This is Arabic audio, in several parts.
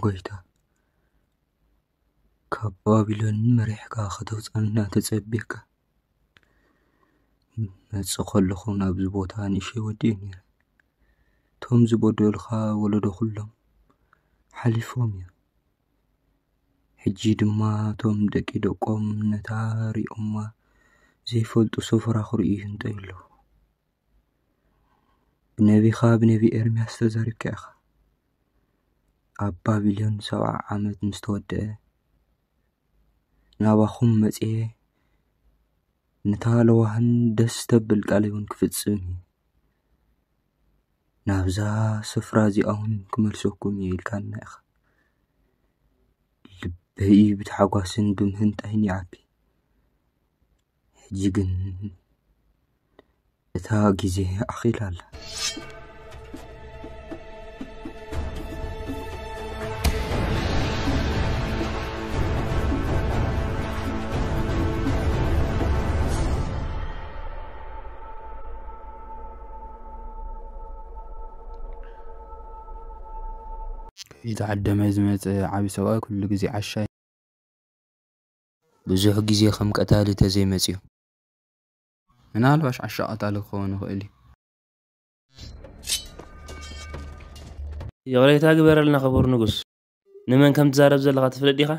ኣወጐይታ፣ ካብ ባቢሎን መሪሕካ ኽተውጻእና ተጸቢቕካ፣ መጽእ ኸለኹ ናብዚ ቦታ ንእሽተይ ወዲ እየ ነይረ። እቶም ዝበደሉኻ ወለዶ ኹሎም ሓሊፎም እዮም። ሕጂ ድማ እቶም ደቂ ደቆም ነታ ሪኦማ ዘይፈልጡ ሰፈራ ኽርእዩ ይህንጠዩ ኣለዉ። ብነቢኻ ብነቢ ኤርምያስ ተዛሪብካ ኢኻ ኣብ ባቢሎን ሰብዓ ዓመት ምስ ተወድአ ናባኹም መጺአ ነታ ለዋህን ደስ ተብል ቃለይውን ክፍጽም እየ ናብዛ ስፍራ እዚኣውን ክመልሰኩም እየ ኢልካና ኢኻ ልበይ ብታሓጓስን ብምህንጣይን ይዓቢ ሕጂ ግን እታ ጊዜ ኣኺላ ኣላ ዝተዓደመ ዝመፀ ዓብዪ ሰብኣይ ኩሉ ግዜ ዓሻ ብዙሕ ግዜ ከም ቀታሊ ተዘይመፅ እዩ ምናልባሽ ዓሻ ቀታሊ ክኸውን ይኽእል እዩ ይቕሬታ ግበረልና ክቡር ንጉስ ንመን ከም ትዛረብ ዘለኻ ትፍለጥ ዲኻ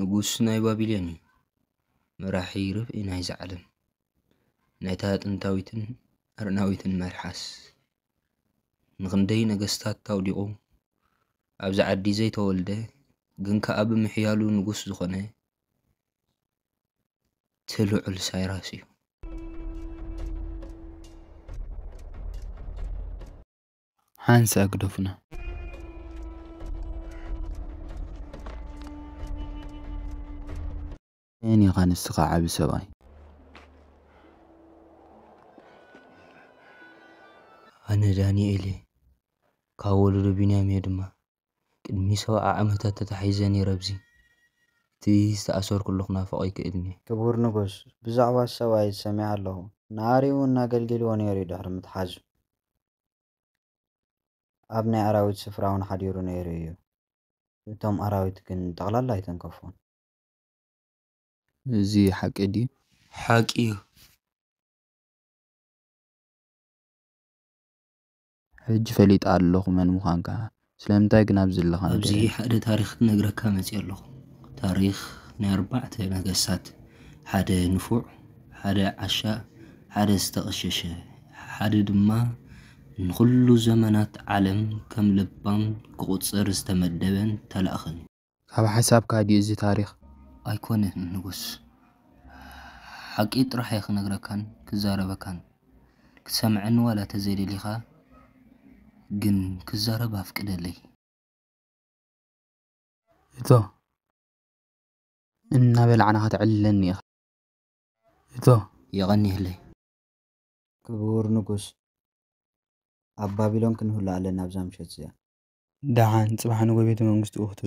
ንጉስ ናይ ባቢሎን እዩ መራሒ ርብዒ ናይዚ ዓለም ናይታ ጥንታዊትን ኣርናዊትን መርሓስ نغندي نغستات تاو ديقو أبزا عدي زي تولده جنكا أب محيالو نغس دخنه تلو عل سايراسيو حانس أقدفنا أين يغان استقاع بسواي أنا إلي ካብ ወለዶ ቢንያም እየ ድማ ቅድሚ ሰብዓ ዓመታት ተታሒዘ ነይረ ኣብዚ እቲ ዝተኣሰርኩለኹ ናፈቕ ይክእልኒ ክቡር ንጉስ ብዛዕባ ሰብኣይ ሰሚዐ ኣለኹ ንኣርዩ እናገልገልዎ ነይሩ እዩ ድሕሪ ምትሓዙ ኣብ ናይ ኣራዊት ስፍራ እውን ሓዲሩ ነይሩ እዩ እቶም ኣራዊት ግን ጠቕላላ ኣይተንከፉን እዚ ሓቂ ድዩ ሓቂ እዩ حج فليت الله من مخانك سلامتك جناب زل خان زي حد تاريخ نجرك ما زي تاريخ نربعة نجسات حد نفوع حد عشاء حد استقشش حد دما نخل زمنات علم كم لبان قوصر استمدبن تلاخن كاب حساب كادي زي تاريخ ايكونه نقص حقيت راح كان ركان كزاربكان كسمعن ولا تزيد لي خا جن كزارة بافكده لي إتو إن بلعنا هات علن يا إتو يغني لي كبور نقص أب بابلون لا هلا على نبزام شتزيا دعان سبحان وبيت من مستوخت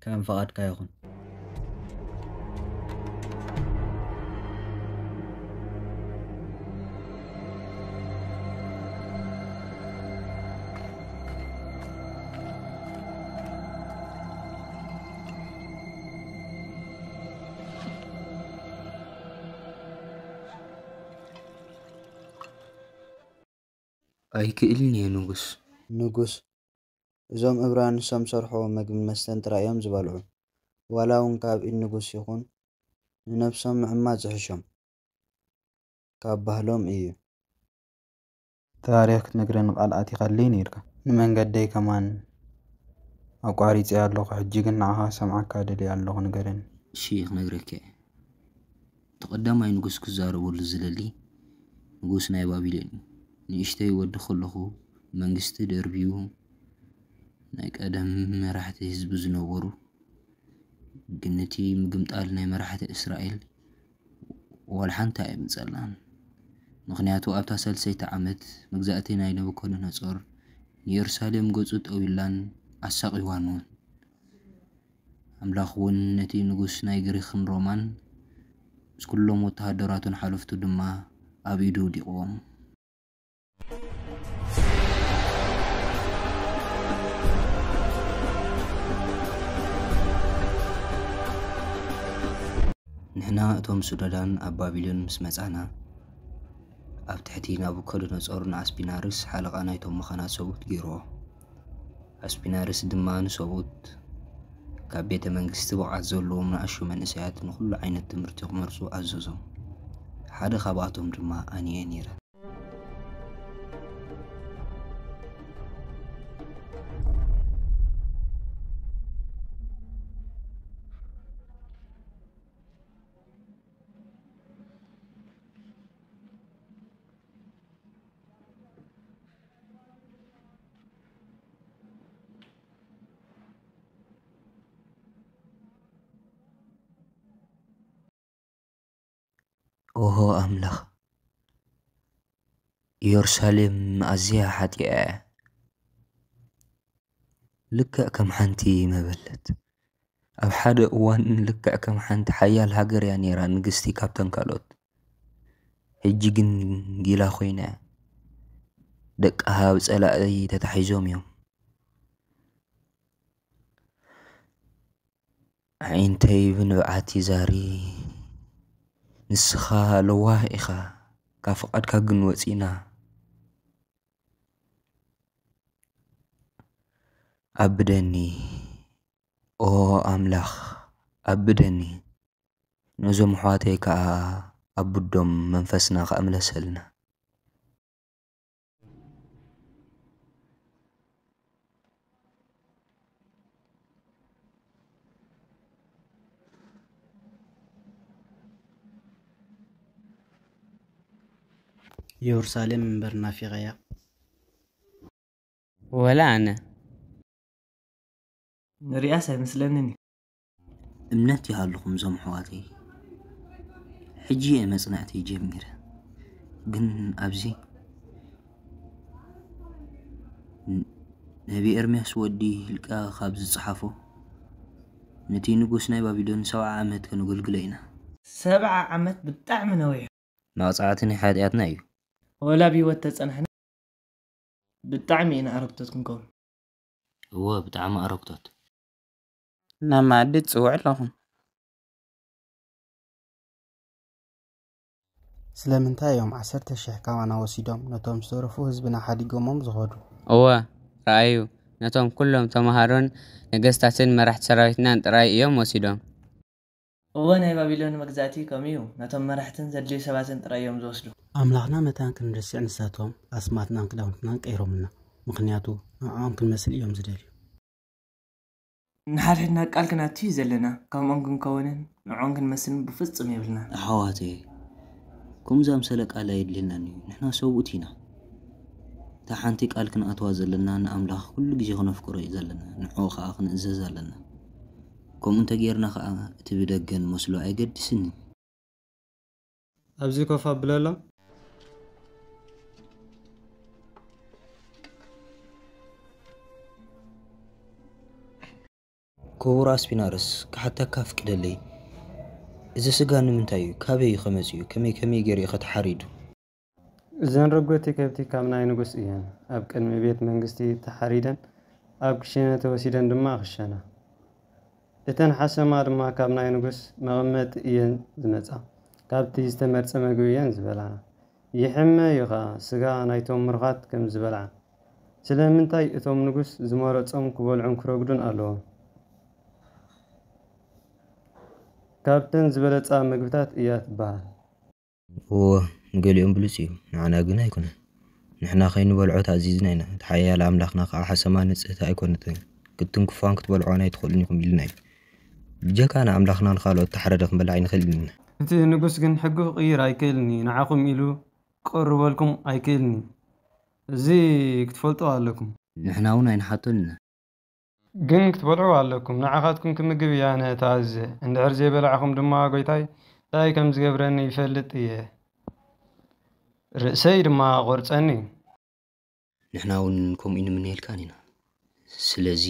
كم فقط كايخون ኣይክእልን እየ ንጉስ ንጉስ እዞም እብራን ንሶም ሰርሖ ምግብን መስተን ጥራይ እዮም ዝበልዑ ዋላ እውን ካብ ኢድ ንጉስ ይኹን ንነብሶም ምዕማት ዝሕሾም ካብ ባህሎም እዩ ታሪክ ክትነግረኒ ቃልኣት ይኸሊ ነርካ ንመንገደይ ከማን ኣቋሪፂ ኣለኹ ሕጂ ግን ንዓኻ ሰምዓካ ደልየ ኣለኹ ንገረኒ እሺ ክነግረካ ተቐዳማይ ንጉስ ክዛረበሉ ዝለሊ ንጉስ ናይ ባቢሎን እዩ نشتي ودخل لخو منجست دربيو نايك أدم مراحت هزب زنورو جنتي مقمت قالنا مراحت إسرائيل والحن تايم زلان مغنياتو أبتا سلسي تعمت مقزاقتي نايلة وكل نصر نيرسالي مقزوت أويلان أساق يوانون أملاخون نتي نقوس نايقري خن رومان سكلو متهدراتون حلفتو دما أبيدو دي قوام ንሕና እቶም ሱዳዳን ኣብ ባቢሎን ምስ መጻእና ኣብ ትሕቲ ናቡከደነጾር ንኣስፒናርስ ሓለቓ ናይቶም መኻናት ሰብኡት ገይርዎ ኣስፒናርስ ድማ ንሰብኡት ካብ ቤተ መንግስቲ ብቕዓት ዘለዎም ንኣሹ መንእሰያት ንኹሉ ዓይነት ትምህርቲ ክመርፁ ኣዘዞም ሓደ ካብኣቶም ድማ ኣንየ ነይረ يرسلم يورشاليم أزياحتيا لك كم حنتي ما بلت أو حد وان لك كم حنت حيا الهجر يعني ران قستي كابتن كالوت هجيجن جيلا خوينا دك هاوس ألا أي تتحيزوم يوم عين عينتي بعاتي زاري نسخة لواه إخا كافقد كاجن وسينا ኣብደኒ ኦ ኣምላኽ ኣብደኒ ነዞም ኣሕዋተይ ከዓ ኣቡዶም መንፈስና ኸእምለሰልና يورساليم من برنا في غيا ولا أنا رئاسة مثلني امنتي هالكم زم حواتي حجي ما صنعتي جمير قن ابزي نبي ارمياس ودي لكا خابز صحافو نتي نقوس نايبا بدون سبع عمت كنقول قلينا سبع عمت بالطعم نوي ما وصعتني حادياتنا ايو ولا بي وتت انحنا انا اربطتكم قول هو بطعم اربطتكم nama ድጽውዕለኹም ስለምንታይ እዮም 1 ሽሕ ካባና ወሲዶም ነቶም ዝተረፉ ህዝብና ሓዲጎሞም ዝኸዱ እወ ረኣዩ ነቶም ኩሎም ተምሃሮን ነገስታትን መራሕቲ ሰራዊትናን ጥራይ እዮም ወሲዶም እወ ናይ ባቢሎን መግዛእቲ ከምኡ ነቶም መራሕትን ዘድልዩ ሰባትን ጥራይ እዮም ዝወስዱ ኣምላኽና መታን ክንርስዕ ንሳቶም ኣስማትናን ክዳውንትናን ቀይሮምና ምክንያቱ ኣብኦም ክንመስል እዮም ዝደልዩ نحرحنا قال كنا تيز لنا كم عنكم كونن عنكم مسن بفصم يبلنا حواتي كم زام سلك على يدلنا نحن سووتينا تحانتي قال كنا اتوا زلنا ان املاح كل شيء هنا فكر يزلنا نحو خا اخن زلنا كم انت غيرنا خا تبي دغن مسلو اي قدسني ابزي كوفا بلالا ክቡር ኣስፒናርስ ክሓተካ ፍቅደለይ እዚ ስጋ ንምንታይ እዩ ካበይ ኸመፅ እዩ ከመይ ከመይ ገይርኡ ኸተሓሪዱ እዘን ረጎቲ ከብቲ ካብ ናይ ንጉስ እየን ኣብ ቅድሚ ቤት መንግስቲ ተሓሪደን ኣብ ክሽነ ተወሲደን ድማ ክሸና እተን ሓሰማ ድማ ካብ ናይ ንጉስ መቐመጢ እየን ዝመፃ ካብቲ ዝተመርፀ መግቢ እየን ዝበላ ይሕመ እዩ ኸዓ ስጋ ናይቶም ምርኻት ከም ዝበልዓ ስለምንታይ እቶም ንጉስ ዝመረፆም ክበልዑን ክረግዱን ኣለዎም كابتن زبلت آم مقبتات إيات بحال هو مقال يوم بلسيو نعنا قنا يكون نحنا خين نبالعو تعزيزنا هنا تحيا لعملاخنا قاع حسما نسئتا يكون نتين قد كفان كتبالعونا يدخلني كم يلناي بجا كان عملاخنا نخالو التحرادخ مبالعين خلينا انتي نقص قن حقو غير ايكلني نعاقم إلو قربالكم ايكلني زي كتفلتو عالكم نحنا هنا ينحطو لنا ግን ክትበልዑ ኣለኩም ንዓኻትኩም ክምግብ እያ ነታኣዝ እንድሕር ዘይበላዕኹም ድማ ጎይታይ ታይ ከም ዝገብረኒ ይፈልጥ እየ ርእሰይ ድማ ቆርፀኒ ንሕና እውን ከምኡ ንምንሄልካን ኢና ስለዚ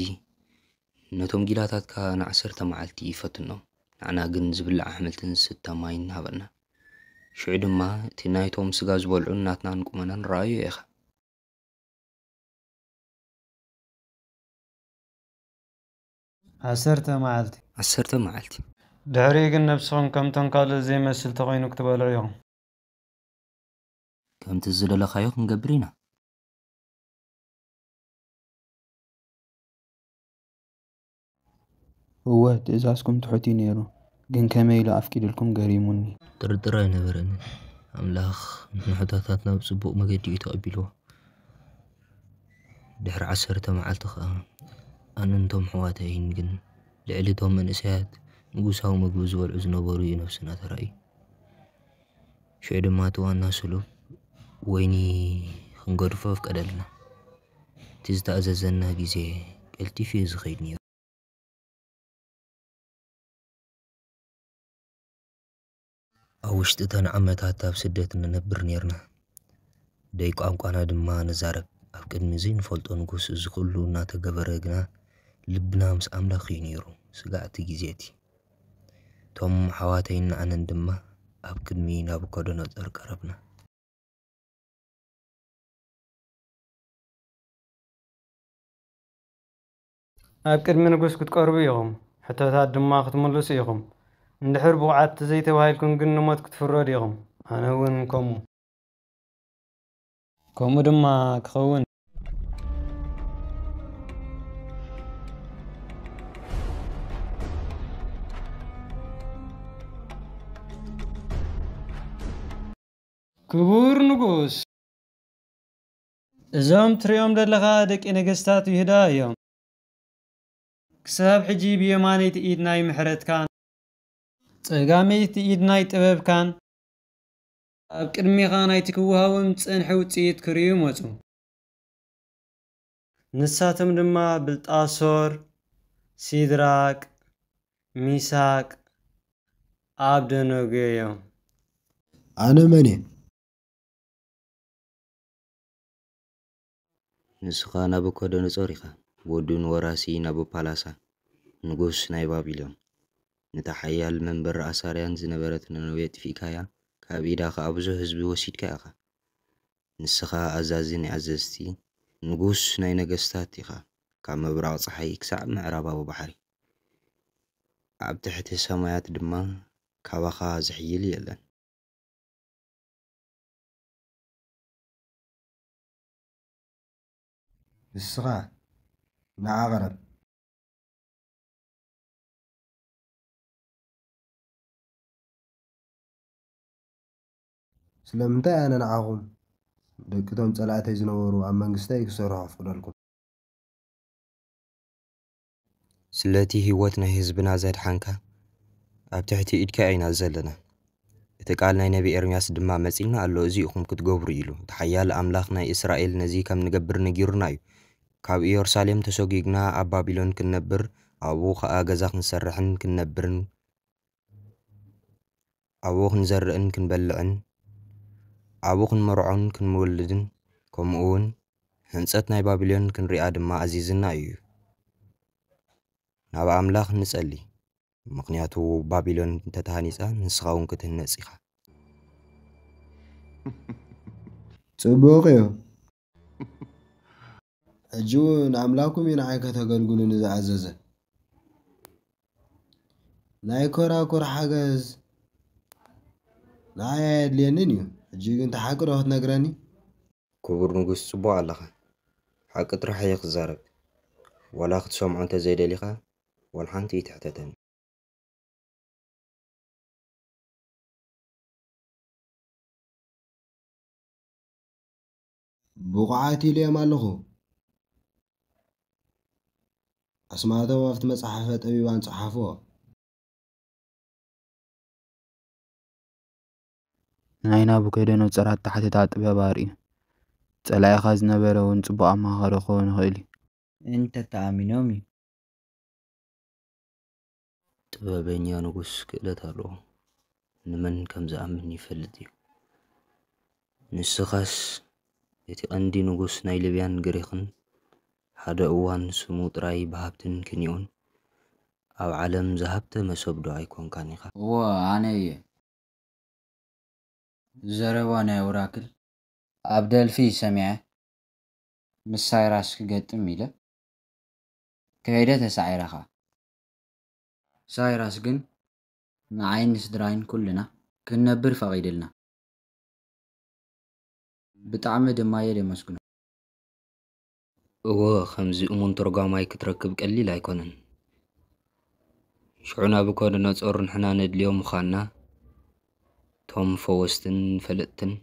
ነቶም ጊላታትካ ንዓሰርተ መዓልቲ ይፈትኖም ንዕና ግን ዝብላዕ ኣሕምልትን ዝስተ ማይን ሃበና ሽዑ ድማ እቲ ናይቶም ስጋ ዝበልዑን ናትናን ቁመናን ረኣዩ ኢኻ عسرت معلتي عسرت معلتي دعري قلنا بصون كم تنقال زي ما سلت غين وكتب على يوم كم تزل لخيوك قبرينا هو تزاسكم تحوتي نيرو قن كميلا أفكير لكم قريموني تردراي نبرن أملاخ بسبوء ما مقدي يتقبلوه دهر عسرت معلتي خام ኣነ እንቶም ግን ልዕሊ እቶም መንእሰያት ንጉሳዊ ምግቢ ዝበልዑ ዝነበሩ እዩ ነፍስና እናተራእዩ ሽዑ ድማ እቲ ዋና ስሉ ወይኒ ክንገድፎ ኣፍቀደ እቲ ዝተኣዘዘና ግዜ ቀልጢፍ እዩ ዝኸይድ ነሩ ኣብ ውሽጢ እተን ዓመታት ኣብ ስደት ንነብር ነርና ደይ ቋንቋና ድማ ነዛረብ ኣብ ቅድሚ እዙ ንፈልጦ ንጉስ እዚ ኩሉ እናተገበረ ግና ልብና ምስ ኣምላኽ እዩ ነይሩ ስጋዕቲ ግዜቲ እቶም ሓዋተይን ኣነን ድማ ኣብ ቅድሚ ናቡከደነፆር ቀረብና ኣብ ቅድሚ ንጉስ ክትቀርቡ ኢኹም ሕቶታት ድማ ክትምልሱ ኢኹም እንድሕር ብቑዓት ዘይተባሂልኩም ግን ንሞት ክትፍረዱ ኢኹም ኣነ እውን ከምኡ ከምኡ ድማ ክኸውን ክቡር ንጉስ እዞም ትሪኦም ዘለኻ ደቂ ነገስታት ይሁዳ እዮም ክሳብ ሕጂ ብየማነይቲ ኢድ ናይ ምሕረትካን ፀጋመይቲ ኢድ ናይ ጥበብካን ኣብ ቅድሚኻ ናይቲ ክወሃቦም ፅንሒ ውፅኢት ክርዩ መፁ ንሳቶም ድማ ብልጣሶር ሲድራቅ ሚሳቅ ኣብደነጎ እዮም ኣነ መን እየ ንስኻ ንጾር ኢኻ ወዱን ወራሲ ፓላሳ ንጉስ ናይ ባቢሎን ነታ ሓያል መንበር ኣሳርያን ዝነበረት ነነዌ ጥፊእካያ ካብ ኢዳ ኸዓ ብዙሕ ህዝቢ ወሲድካ ኢኻ ንስኻ ኣዛዚ ናይ ኣዘዝቲ ንጉስ ናይ ነገስታት ኢኻ ካብ ምብራቕ ፀሓይ ክሳዕ ምዕራባዊ ባሕሪ ኣብ ትሕቲ ሰማያት ድማ ካባኻ ዝሕይል የለን نسخة مع أغرب سلمتي أنا نعاقم دكتوم تلاتي زنورو عم منقستي كسرها فقدركم سلاتي هواتنا هزبنا زاد حنكا أبتحتي إدكا أين أزلنا تقالنا نبي إرمياس دماء مسيلنا اللو زيوكم كتقوبر إلو تحيال أملاخنا إسرائيل نزيكم نقبر نجيرنايو ካብ ኢየሩሳሌም ተሰጊግና ኣብ ባቢሎን ክንነብር ኣብኡ ከዓ ገዛ ክንሰርሕን ክንነብርን ኣብኡ ክንዘርእን ክንበልዕን ኣብኡ ክንመርዖን ክንምውልድን ከምኡ እውን ህንፀት ናይ ባቢሎን ክንሪኣ ድማ ኣዚዝና እዩ ናብ ኣምላኽ ንጸሊ ምክንያቱ ባቢሎን እንተተሃኒፃ ንስኻ እውን ክትህነፅ ኢኻ ጽቡቕ እዩ حجي اون املاكم ينعي كتغلغلون اذا عززه ناي كورا كور حاجز ناي ادلينينيو حجي انت حق روحت نغراني كبر نغس صبو على حق تروح يخزرك ولا خدشوم انت زي دليخه والحانتي تحتتن بقعاتي ليه مالخو ኣስማቶም ኣብቲ መፅሓፈ ጠቢባን ፀሓፍዎ ናይ ናብ ከደኖ ናቡከደነፆራት ታሕትታት ጥበባ ርእዩ ፀላኢኻ ዝነበረ እውን ፅቡቅ ኣማኻሪ ክኸውን ይኽእል እዩ እንተተኣሚኖም እዩ ጥበበኛ ንጉስ ክእለት ኣለዎ ንመን ከም ዝኣምን ይፈልጥ እዩ ንስኻስ እቲ ቐንዲ ንጉስ ናይ ልብያን ግሪኽን ሓደ እዋን ስሙ ጥራይ ብሃብትን ክንኦን ኣብ ዓለም ዝሃብተ መሰብ ዶ ኣይኮንካን ኢኻ? እዎ ኣነ እየ ዘረባ ናይ ውራክል ኣብ ደልፊ ሰሚዐ ምስ ሳይራስ ክገጥም ኢለ ከይደ ተሳዒረኻ ሳይራስ ግን ንዓይን ስድራይን ኩልና ክንነብር ፈቒድልና ብጣዕሚ ድማ እየ ደመስግኖ هو خمزي أمون ترقا مايك تركب قلي لا يكونن شعونا بكون نتصور نحنا ند اليوم خانا توم فوستن فلتن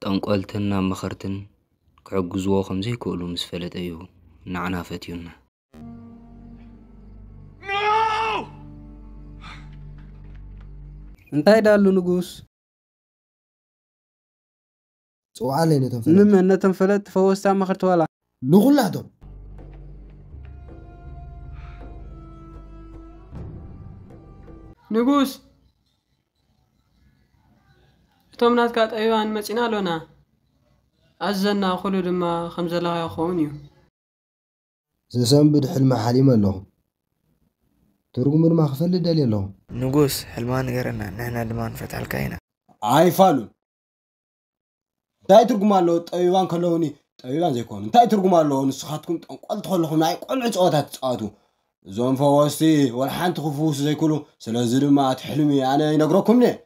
تنقلتن نام مخرتن كعقزوا خمزي كولو مسفلت أيو نعنا فتيونا انتهي دالو نقوس سؤالي نتنفلت مما نتنفلت فوستا مخرتوالا نقول لهم نقوس تم نتكات ايوان مسينا لنا عزنا خلو دما خمزة لها يا خوني زيسان بد حلم حليمة له ترقم ما خفل لدالي له نقوس حلمان غيرنا نحن دما نفتح الكاينة عاي فالو داي ترقم الله ايوان كلوني ليلان زيكون تاي ترجمة لون صحتكم كل تخلهم ناي كل عجوات هتصادو زون فواستي والحين تخفوس زي كلو سلازل ما تحلمي أنا ينقركم لي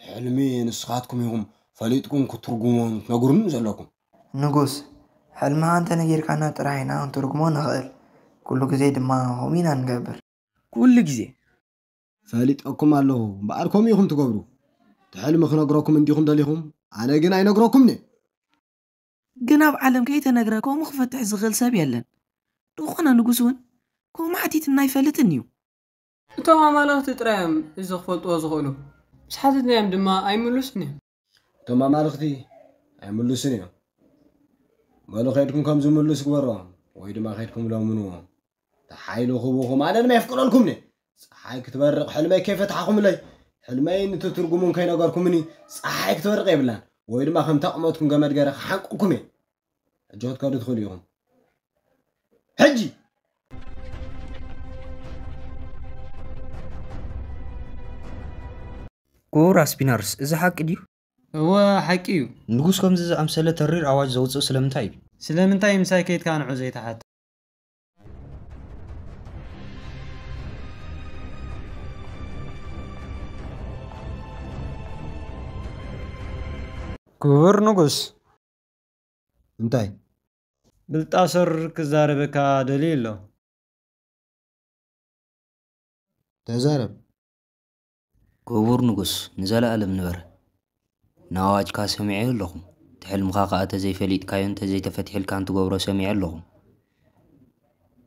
حلمي نسخاتكم يهم فليتكم كترجمون نقرن زلكم نقص هل ما أنت نجير كنا ترعينا أن ترجمون غير كل جزيد ما هو مين أنقبر كل جزيد فليت أكم الله بعركم يهم تقبرو تحلم خنا قراكم أنتي خم دليهم أنا جينا ينقركم لي جناب عالم كي تنقرا كو مخفتح زغل ساب يلن دوخنا نقوسون كو ما حتيت الناي فلتنيو تو مالو تترام اذا خفت وزغلو مش حتيت نعم دما اي ملوسني تو مالو ختي اي ملوسني مالو خيتكم كم زو ملوس كبرا ويدما خيتكم لو منو تحايلو خبوخو ما لن ما يفكروا لكم ني صحايك تبرق حلمي كيف تحاكم لي حلمي انتو ترقمون كي نقاركم مني تبرق يبلان ويل ما خم تأمتكم جمد جرا حقكم جهد كارد خل يوم حجي كوراس بينارس إذا حق ديو هو حقيو نقصكم إذا أمسلة ترير أواج زوج سلام تايب سلام تايب مساكيت كان عزيت حتى ክቡር ንጉስ እንታይ ብልጣሶር ክዛረበካ ደልዩ ኣሎ ተዛረብ ክቡር ንጉስ ንዘለኣለም ንበር ንኣዋጅካ ሰሚዐ ኣለኹ ትሕልምካ ከዓ እንተዘይፈሊጥካዮ እንተዘይተፈትሒልካ እንትገብሮ ሰሚዐ ኣለኹ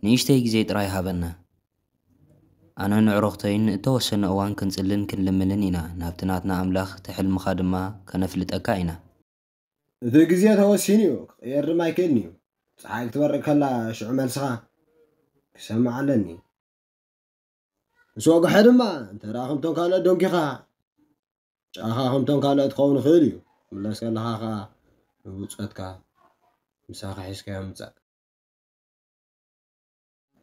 ንእሽተይ ግዜ ጥራይ ሃበና أنا نعرختين توسن أوان كنسلن كن لملن إنا نابتناتنا أملاخ تحل مخادمة كنفلت أكاينا ذو قزيات هو سينيو قير ما يكنيو صحيك تبرك هلا شو عمل سخا سمع لني سوق حرمة تراهم تون كان دون كيخا شاخاهم تون كان تخون خيريو ملاس كان لخاخا نبوتسكتكا مساخا حيسكا مساخا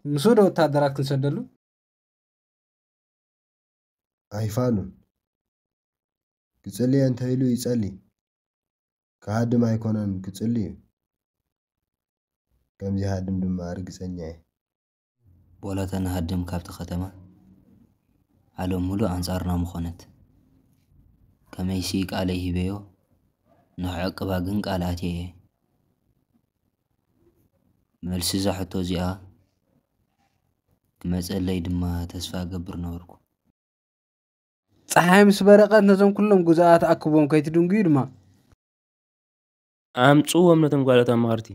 نصورو تادرات كل سندلو ክፅልየ ክጽልየን እንተይሉ ይጸልይ ከሃድም ኣይኮነን ክፅሊ እዩ ከምዚ ሃድም ድማ ርግፀኛ እየ ቦላተን ሃድም ካብቲ ከተማ ዓለም ሙሉእ ኣንጻርና ምኾነት ከመይሲ ቃለይ ይሂበዮ ንክዕቅባ ግን ቃል ኣትየ እየ መልሲ ዛሕቶ እዚኣ ክመጸለይ ድማ ተስፋ ገብር ነበርኩ ፀሓይ ምስ በረቐት ነቶም ኩሎም ጉዛኣት ኣክቦም ከይትድንጉዩ ድማ ኣምፅዎም ነቶም ጓላት ኣማርቲ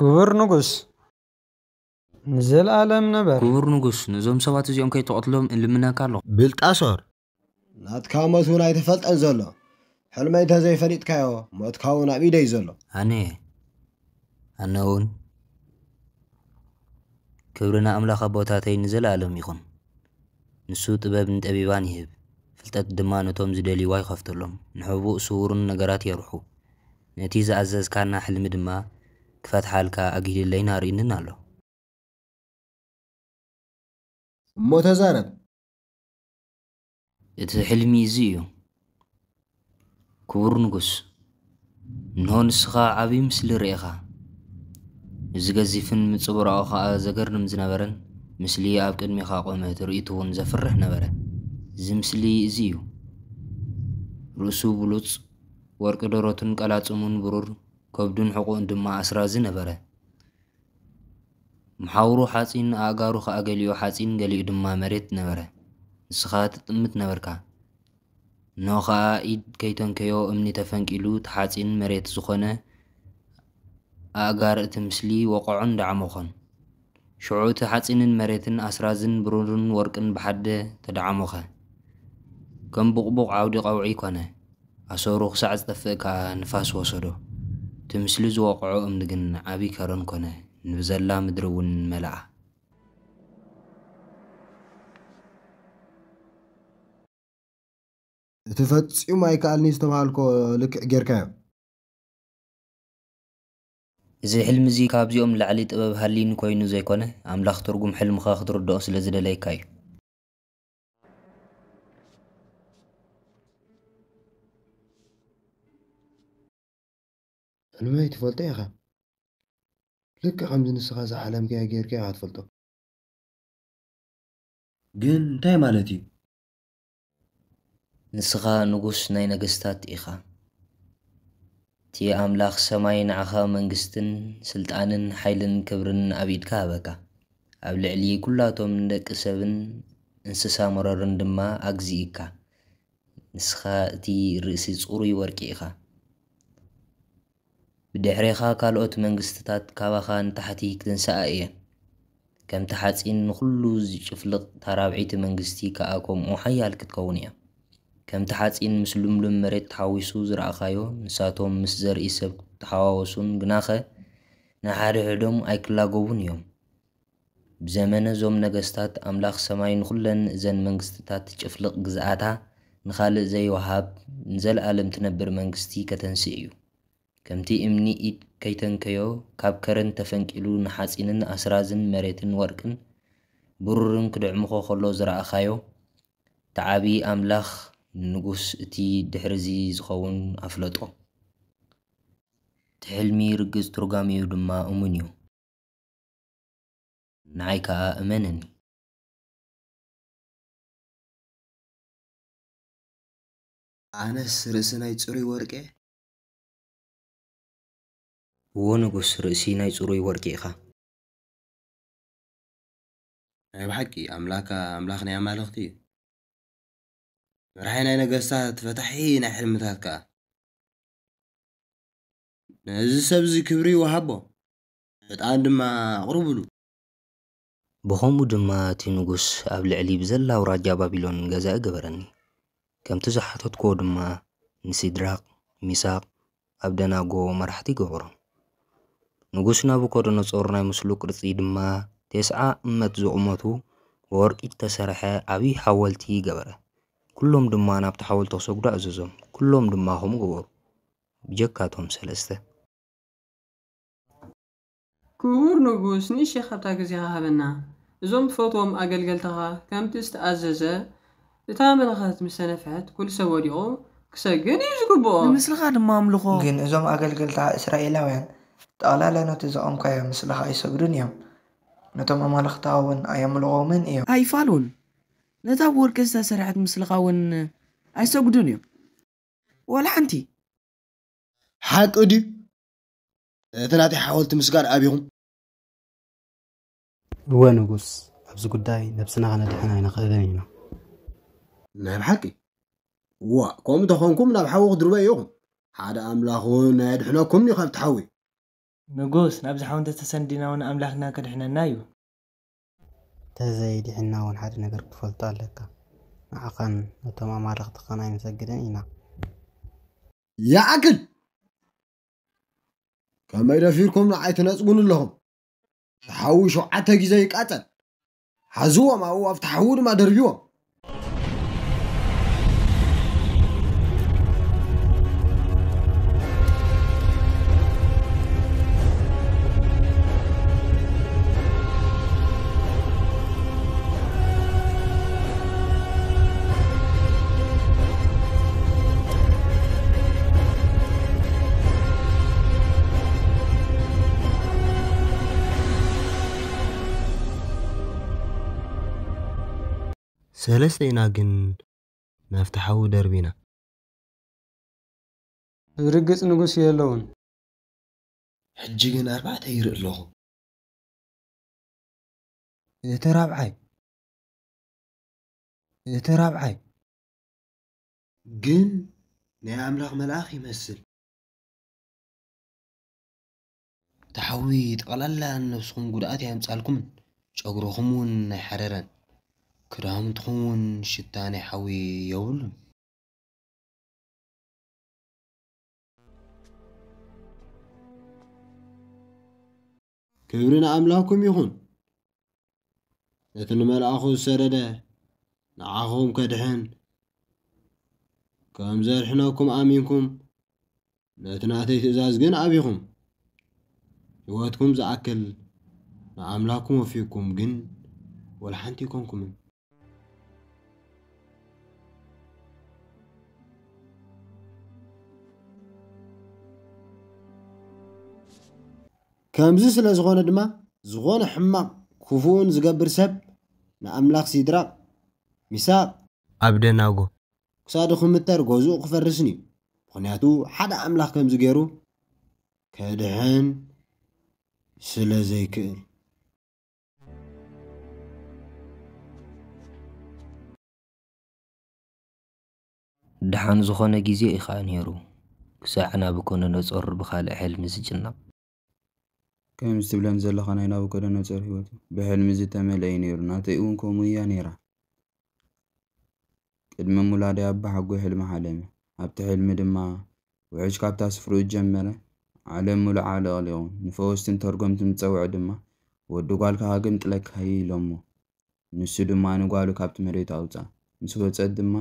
ክቡር ንጉስ ንዘለኣለም ነበር ክቡር ንጉስ ንዞም ሰባት እዚኦም ከይተቐትሎም እልምነካ ኣሎ ብልጣሶር ናትካ ሞት እውን ኣይተፈልጠን ዘሎ ሕልመይ እንተዘይፈሊጥካዮ ሞትካ እውን ኣብ እዩ ዘሎ ኣነ ኣነ እውን ክብርና ኣምላኽ ኣቦታተይ ንዘለኣሎም ይኹን ንሱ ጥበብን ጠቢባን ይህብ ፍልጠት ድማ ነቶም ዝደልይዋ ይኸፍተሎም ንሕቡእ ስውርን ነገራት የርሑ ነቲ ዝኣዘዝካና ሕልሚ ድማ ክፈትሓልካ ኣጊድለይና ርእንን ኣሎ እሞ ተዛረብ እቲ ሕልሚ እዚ እዩ ክቡር ንጉስ እንሆ ንስኻ ዓብዪ ምስሊ ርኢኻ እዚ ገዚፍን ምፅቡርኡ ከዓ ዘገርም ዝነበረን ምስሊ ኣብ ቅድሚኻ ቆመ ትርኢት እውን ዘፍርሕ ነበረ እዚ ምስሊ እዚ እዩ ርእሱ ብሉፅ ወርቂ ደሮትን ቀላፅሙን ብሩር ከብዱን ሕቑን ድማ ኣስራዚ ነበረ መሓውሩ ሓፂን ኣእጋሩ ከዓ ገሊኡ ሓፂን ገሊኡ ድማ መሬት ነበረ ንስኻ ትጥምት ነበርካ ኖ ከዓ ኢድ ከይተንከዮ እምኒ ተፈንቂሉ ተሓፂን መሬት ዝኾነ ኣእጋር እቲ ምስሊ ወቕዑን ዳዓሞኾን ሽዑ እቲ ሓፂንን መሬትን ኣስራዝን ብሩርን ወርቅን ብሓደ ተዳዓሞኸ ከም ቡቕቡቕ ዓውዲ ቀውዒ ኮነ ኣሰሩ ክሳዕ ዝጠፍእ ከዓ ንፋስ ወሰዶ እቲ ምስሊ ዝወቕዖ እምኒ ግን ዓብዪ ከረን ኮነ ንብዘላ ምድሪ እውን መልኣ እቲ ፈፂሙ ኣይከኣልኒ ዝተባሃልኮ ልክዕ ጌርካዮ إذا حلم زي كابزي أم لعلي تباب هالين كوينو زي كونه أم لاخترقم حلم خاخترو الدوس لزيدة ليكاي أنا ما يتفلت يا خي لك خمس نسخة زي حلم كيها غير كيها هتفلتو جن تاي نسخة نقص ناي نقصتات إخا እቲ ኣምላኽ ሰማይ ንዓኻ መንግስትን ስልጣንን ሓይልን ክብርን ኣብኢድካ ሃበካ ኣብ ልዕሊ ኩላቶም ንደቂ ሰብን እንስሳ መረርን ድማ ኣግዚኢካ ንስኻ እቲ ርእሲ ፅሩይ ወርቂ ኢኻ ብድሕሪኻ ካልኦት መንግስትታት ካባኻ ንታሕቲ ክትንስኣ እየን ከምቲ ሓፂን ንኩሉ ዝጭፍልቕ ታራብዒቲ መንግስቲ ከዓ ከምኡ ሓያል ክትከውን እያ ከምቲ ሓፂን ምስ ልምሉም መሬት ተሓዊሱ ዝረእኻዮ ንሳቶም ምስ ዘርኢ ሰብ ተሓዋወሱን ግናኸ ንሓደ ሕዶም ኣይክላጎቡን እዮም ብዘመነ እዞም ነገስታት ኣምላኽ ሰማይ ንኹለን እዘን መንግስትታት ጭፍልቕ ግዝኣታ ንኻልእ ዘይወሃብ ንዘለኣለም ትነብር መንግስቲ ከተንስእ እዩ ከምቲ እምኒ ኢድ ከይተንከዮ ካብ ከረን ተፈንቂሉ ንሓፂንን ኣስራዝን መሬትን ወርቅን ብሩርን ክድዕምኮ ከሎ ዝረእኻዮ ተዓብዪ ኣምላኽ ንጉስ እቲ ድሕርዚ ዝኸውን ኣፍለጦ እቲ ሕልሚ ርግፅ ትርጓሚኡ ድማ እሙን እዩ ንዓይ ከዓ እመነኒ ኣነስ ርእሲ ናይ ፅሩይ ወርቂ እዎ ንጉስ ርእሲ ናይ ፅሩይ ወርቂ ኢኻ ናይ ብሓቂ ኣምላኽ ኣምላኽ ናይ ኣማልኽቲ እዩ ራእይናይ ነገስታት ፈታሒ ናይ ሕልምታት ከዓ ነዚ ሰብ እዚ ክብሪ ይወሃቦ ዕጣን ድማ ኣቕርቡሉ ብኸምኡ ድማ እቲ ንጉስ ኣብ ልዕሊ ብዘላ ኣውራጃ ባቢሎን ገዛኢ ገበረኒ ከምቲ ዝሓተትኮ ድማ ንሲድራቅ ሚሳቅ ኣብ ደናጎ መራሕቲ ይገብሮም ንጉስ ናቡከደነጾር ናይ ምስሉ ቅርጺ ድማ ቴስዓ እመት ዝቑመቱ ብወርቂ ዝተሰርሐ ዓብዪ ሓወልቲ ገበረ كلهم دم ما ناب تحاول توسق را ازوزم كلهم دم ما هم غور بجاكاتهم سلسته كور نغوس نيشي خبتا كزيها هبنا زوم فوتوهم اقل قلتها كم تست ازازة لتعمل خات مسنفعت كل سواريو كسا قني زقبو نمس لغا دم ما ملغو جين زوم اقل قلتها اسرائيلا وين تعالى لانو تزقوم كايا مسلحا يسقرون يوم نتم امال خطاون ايام لغو من ايو اي فالون نتاب ورك استا سرعت مسلقا ون اي سوق دنيا ولا انتي حق ادي ثلاثي حاولت مسكار ابيهم وين نقص ابز قداي نفسنا غنا دحنا هنا خدينا نعم حقي وا كوم دخونكم نعم حاوغ دروبا يوم هذا املاخ هنا دحناكم نخاف تحوي نقص نبز حاولت تسندينا ون املاخنا كدحنا نايو ተዘይድ ሕና እውን ሓደ ነገር ክትፈልጦ ኣለካ ንዓኻን ነቶም ኣማለኽትኻን ኣይንሰግድን ኢና ይኣክል ከመይ ደፊርኩም ንዓይ ትነፅጉን ኣለኹም ሓዊ ሸውዓተ ግዜ ይቃፀል ሓዝዎም ኣብኡ ኣብቲ ሓዊ ድማ ደርብዎም سلسة إنا قن نفتحه دربينا رقص نقص يلون حجي قن أربعة تير الله إذا ترابعي إذا ترابعي قن نعم أملاق ملاخ تحويت قال الله أن نفسكم قد أتي أمسالكم خمون حررن كرام تخون شتاني حوي يول كبرنا أملاكم يخون لكن مال أخو السردة نعاخهم كدحن كم زرحناكم آمينكم نتناتي تزازقين أبيكم يواتكم زعكل نعملاكم وفيكم جن ولحنتي كونكم كامزي سلا زغونا دما زغونا حما كفون زقابر سب نا أملاق سيدرا مساء أبدن أغو كسادو خمتر غوزو قفرسني خنياتو حدا أملاق كامزي غيرو كدهن سلا زيكر دحان زخونا جيزي إخاني رو كساعنا بكون نزور بخال أهل مزجنا ከም ዝትብለን ዘለኻ ናይ ናቡከደነፆር ሂወት ብሕልሚ ዝተመልአ ነይሩ ናተይ እውን ከምኡ እያ ነይራ ቅድሚ ሙላደይ ኣባሓጎይ ሕልሚ ሓለመ ኣብቲ ሕልሚ ድማ ውሑጅ ካብታ ስፍርኡ ጀመረ ዓለም ሙሉእ ዓለ ቐሊቑ ንፈወስትን ተርጎምቲ ዝፀውዑ ድማ ወዲ ጓል ካ ጓልካ ሃግምጥለካይ ኢሎሞ ንሱ ድማ ንጓሉ ካብቲ መሬት ኣውፃ ምስ ወፀት ድማ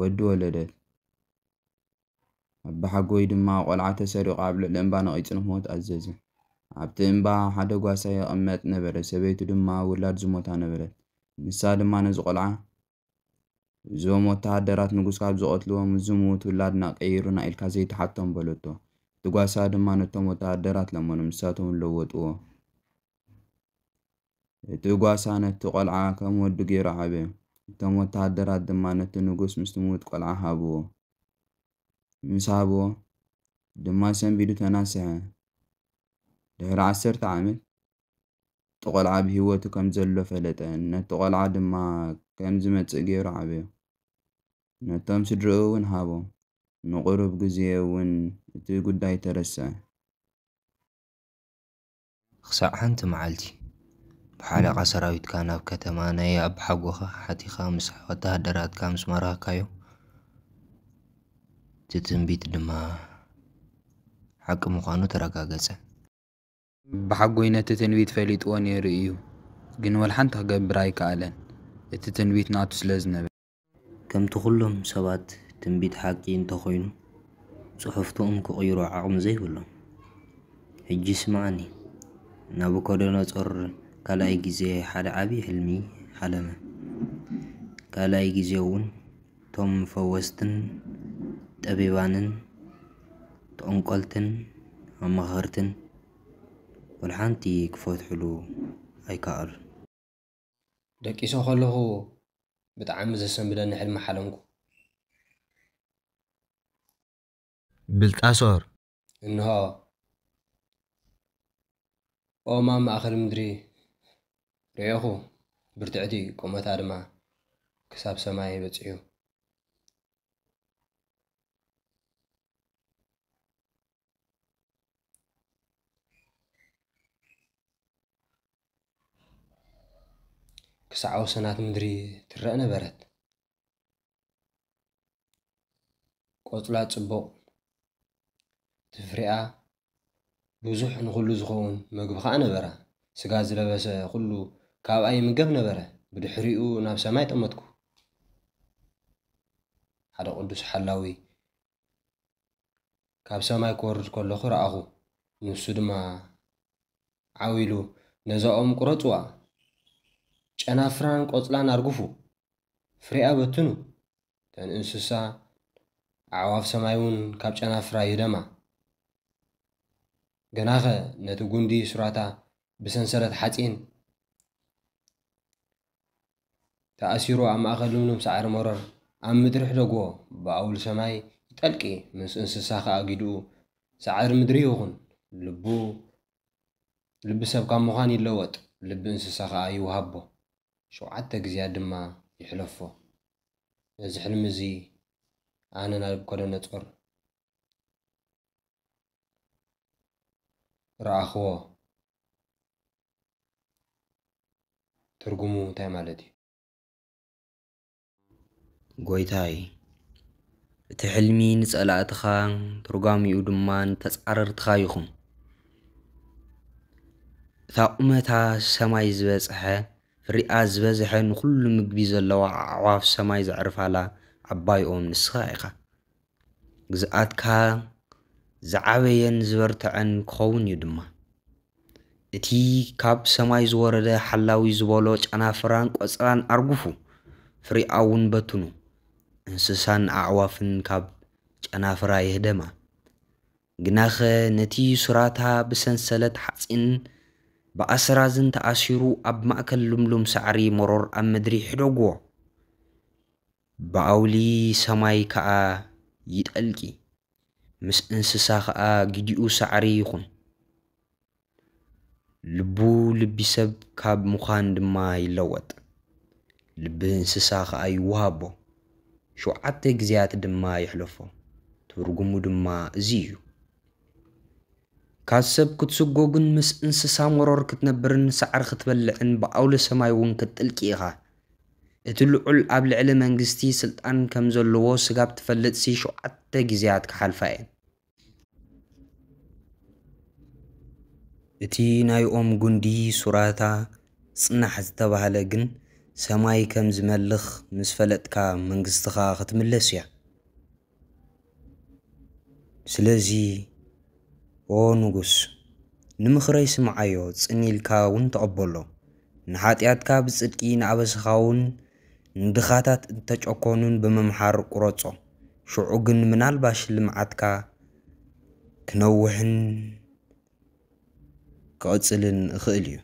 ወዲ ወለደት ኣባሓጎይ ድማ ቆልዓ ተሰሪቑ ኣብ ልዕሊ እምባ ነቒፁ ንክሞት ኣዘዘ ኣብቲ እምባ ሓደ ጓሳ ይቕመጥ ነበረ ሰበይቱ ድማ ውላድ ዝሞታ ነበረት ንሳ ድማ ነዚ ቆልዓ እዞም ወተሃደራት ንጉስ ካብ ዝቐትልዎም ዝሙት ውላድና ቀይሩና ኢልካ ዘይተሓቶም በለቶ እቲ ጓሳ ድማ ነቶም ወተሃደራት ለመኑ ንሳቶም ለወጥዎ እቲ ጓሳ ነቲ ቆልዓ ከም ወዱ ገይሩ ዓበ እቶም ወተሃደራት ድማ ነቲ ንጉስ ምስ ትምዉት ቆልዓ ሃብዎ ምስ ሃብዎ ድማ ሰንቢዱ ተናስሐ دحر عسرت عامل تقلع بهوته كم زلو فلتا ان تقلع دما كم زمت سقير عبي نتام سدرو ونهابو نقرب قزي ون تي قد داي ترسا خساء حنت معلتي بحالة قصرا ويتكانا بكتمانا يا أب حقوخا حتي خامس حواتها درات كامس مراكايو تتنبيت دما حق مخانو تراكا قزي بحقوي نت تنويت فليت وان يريو جن والحنت هجا برايك علن نت تنويت ناتس لازم نبي كم تخلهم سبات تنبيت حاكي انت صحفتو صحفتهم كغيرو عقم زي ولا هجي سمعني نابو كورونا تقر كالاي جزي حال عبي حلمي حلمة كالاي جزيون توم فوستن طبيبانن تنقلتن ومغرتن ولحانتي كفوت حلو اي كار دكي سو خلوه بتعم زسن بلا نحل محلمكو بالتاسور انها او ماما اخر مدري ريخو برتعتي كومتار ما كساب سماي بتعيو ክሳዕ ወሰናት ምድሪ ትረአ ነበረት ቆፅላ ፅቡቅ እቲ ፍሪኣ ብዙሕ ንኩሉ ዝኸውን መግቢ ከዓ ነበረ ስጋ ዝለበሰ ኩሉ ካብኣ ይምገብ ነበረ ብድሕሪኡ ናብ ሰማይ ጠመትኩ ሓደ ቅዱስ ሓላዊ ካብ ሰማይ ክወርድ ከለኹ ረኣኹ ንሱ ድማ ዓዊሉ ነዛኦም ቁረፅዋ ጨናፍራን ቆጽላን ኣርግፉ ፍሬ በትኑ። ተን እንስሳ ኣዕዋፍ ሰማይ እውን ካብ ጨናፍራ ይደማ። ገናኸ ነቲ ጉንዲ ስራታ ብሰንሰለት ሓፂን ተኣሲሩ ኣብ ማእኸል ልምሉም ሳዕሪ መረር ኣብ ምድሪ ሕደጎ ብኣውል ሰማይ ይጠልቂ። ምስ እንስሳ ከዓ ጊድኡ ሳዕሪ ምድሪ ይኹን ልቡ ልቢ ሰብ ካብ ምዃን ይለወጥ ልቢ እንስሳ ከዓ ይውሃቦ። ሸውዓተ ግዜያት ድማ ይሕለፎ ነዚ ሕልሚ እዚ ኣነ ናቡከደነፆር ረኣኽዎ ትርጉሙ እንታይ ማለት እዩ ጎይታይ እቲ ሕልሚ ንጸላእትኻ ትርጓሚኡ ድማ ንተጻረርትኻ ይኹም እታ ቁመታ ሰማይ ዝበጽሐ ፍሪኣ ዝበዝሐ ንኩሉ ምግቢ ዘለዋ ኣዕዋፍ ሰማይ ዘዕርፋላ ዓባይኦም ንስኻ ኢኻ ግዝኣትካ ዝዓበየን ዝበርትዐን ክኸውን እዩ ድማ እቲ ካብ ሰማይ ዝወረደ ሓላዊ ዝበሎ ጨናፍራን ቆፅራን ኣርጉፉ ፍሪኣ እውን በትኑ እንስሳን ኣዕዋፍን ካብ ጨናፍራ የህደማ ግናኸ ነቲ ሱራታ ብሰንሰለት ሓፂን ብኣስራዝን ተኣሲሩ ኣብ ማእከል ልምሉም ሳዕሪ መሮር ኣብ ምድሪ ይሕደግዎ ብኣውሊ ሰማይ ከዓ ይጠልቂ ምስ እንስሳ ከዓ ግዲኡ ሳዕሪ ይኹን ልቡ ልቢ ሰብ ካብ ምዃን ድማ ይለወጥ ልቢ እንስሳ ከዓ ይወሃቦ ሸውዓተ ግዜያት ድማ ይሕለፎ ትርጉሙ ድማ እዚ እዩ كاسب كتسو غوغن مس انس سامورور كتنبرن سعر ختبلعن باول سماي ون كتلقيغا اتلعل ابل علم انغستي سلطان كمزلوو سغاب تفلت سي شو عتا غزيات كحالفاي اتي ناي اوم غندي سوراتا صنح زتبهاله غن سماي كمزملخ مس فلتكا منغستخا ختملسيا سلازي ኦንጉስ ንምኽረይ ስምዓዮ ጽኒኢልካ እውን ተቐበሎ ንኃጢአትካ ብጽድቂ ንኣበስኻውን ንድኻታት እንተጨኰኑን ብምምሓር ቁረጾ ሽዑ ግን ምናልባሽ ልምዓትካ ክነውሕን ክቕጽልን እኽእል እዩ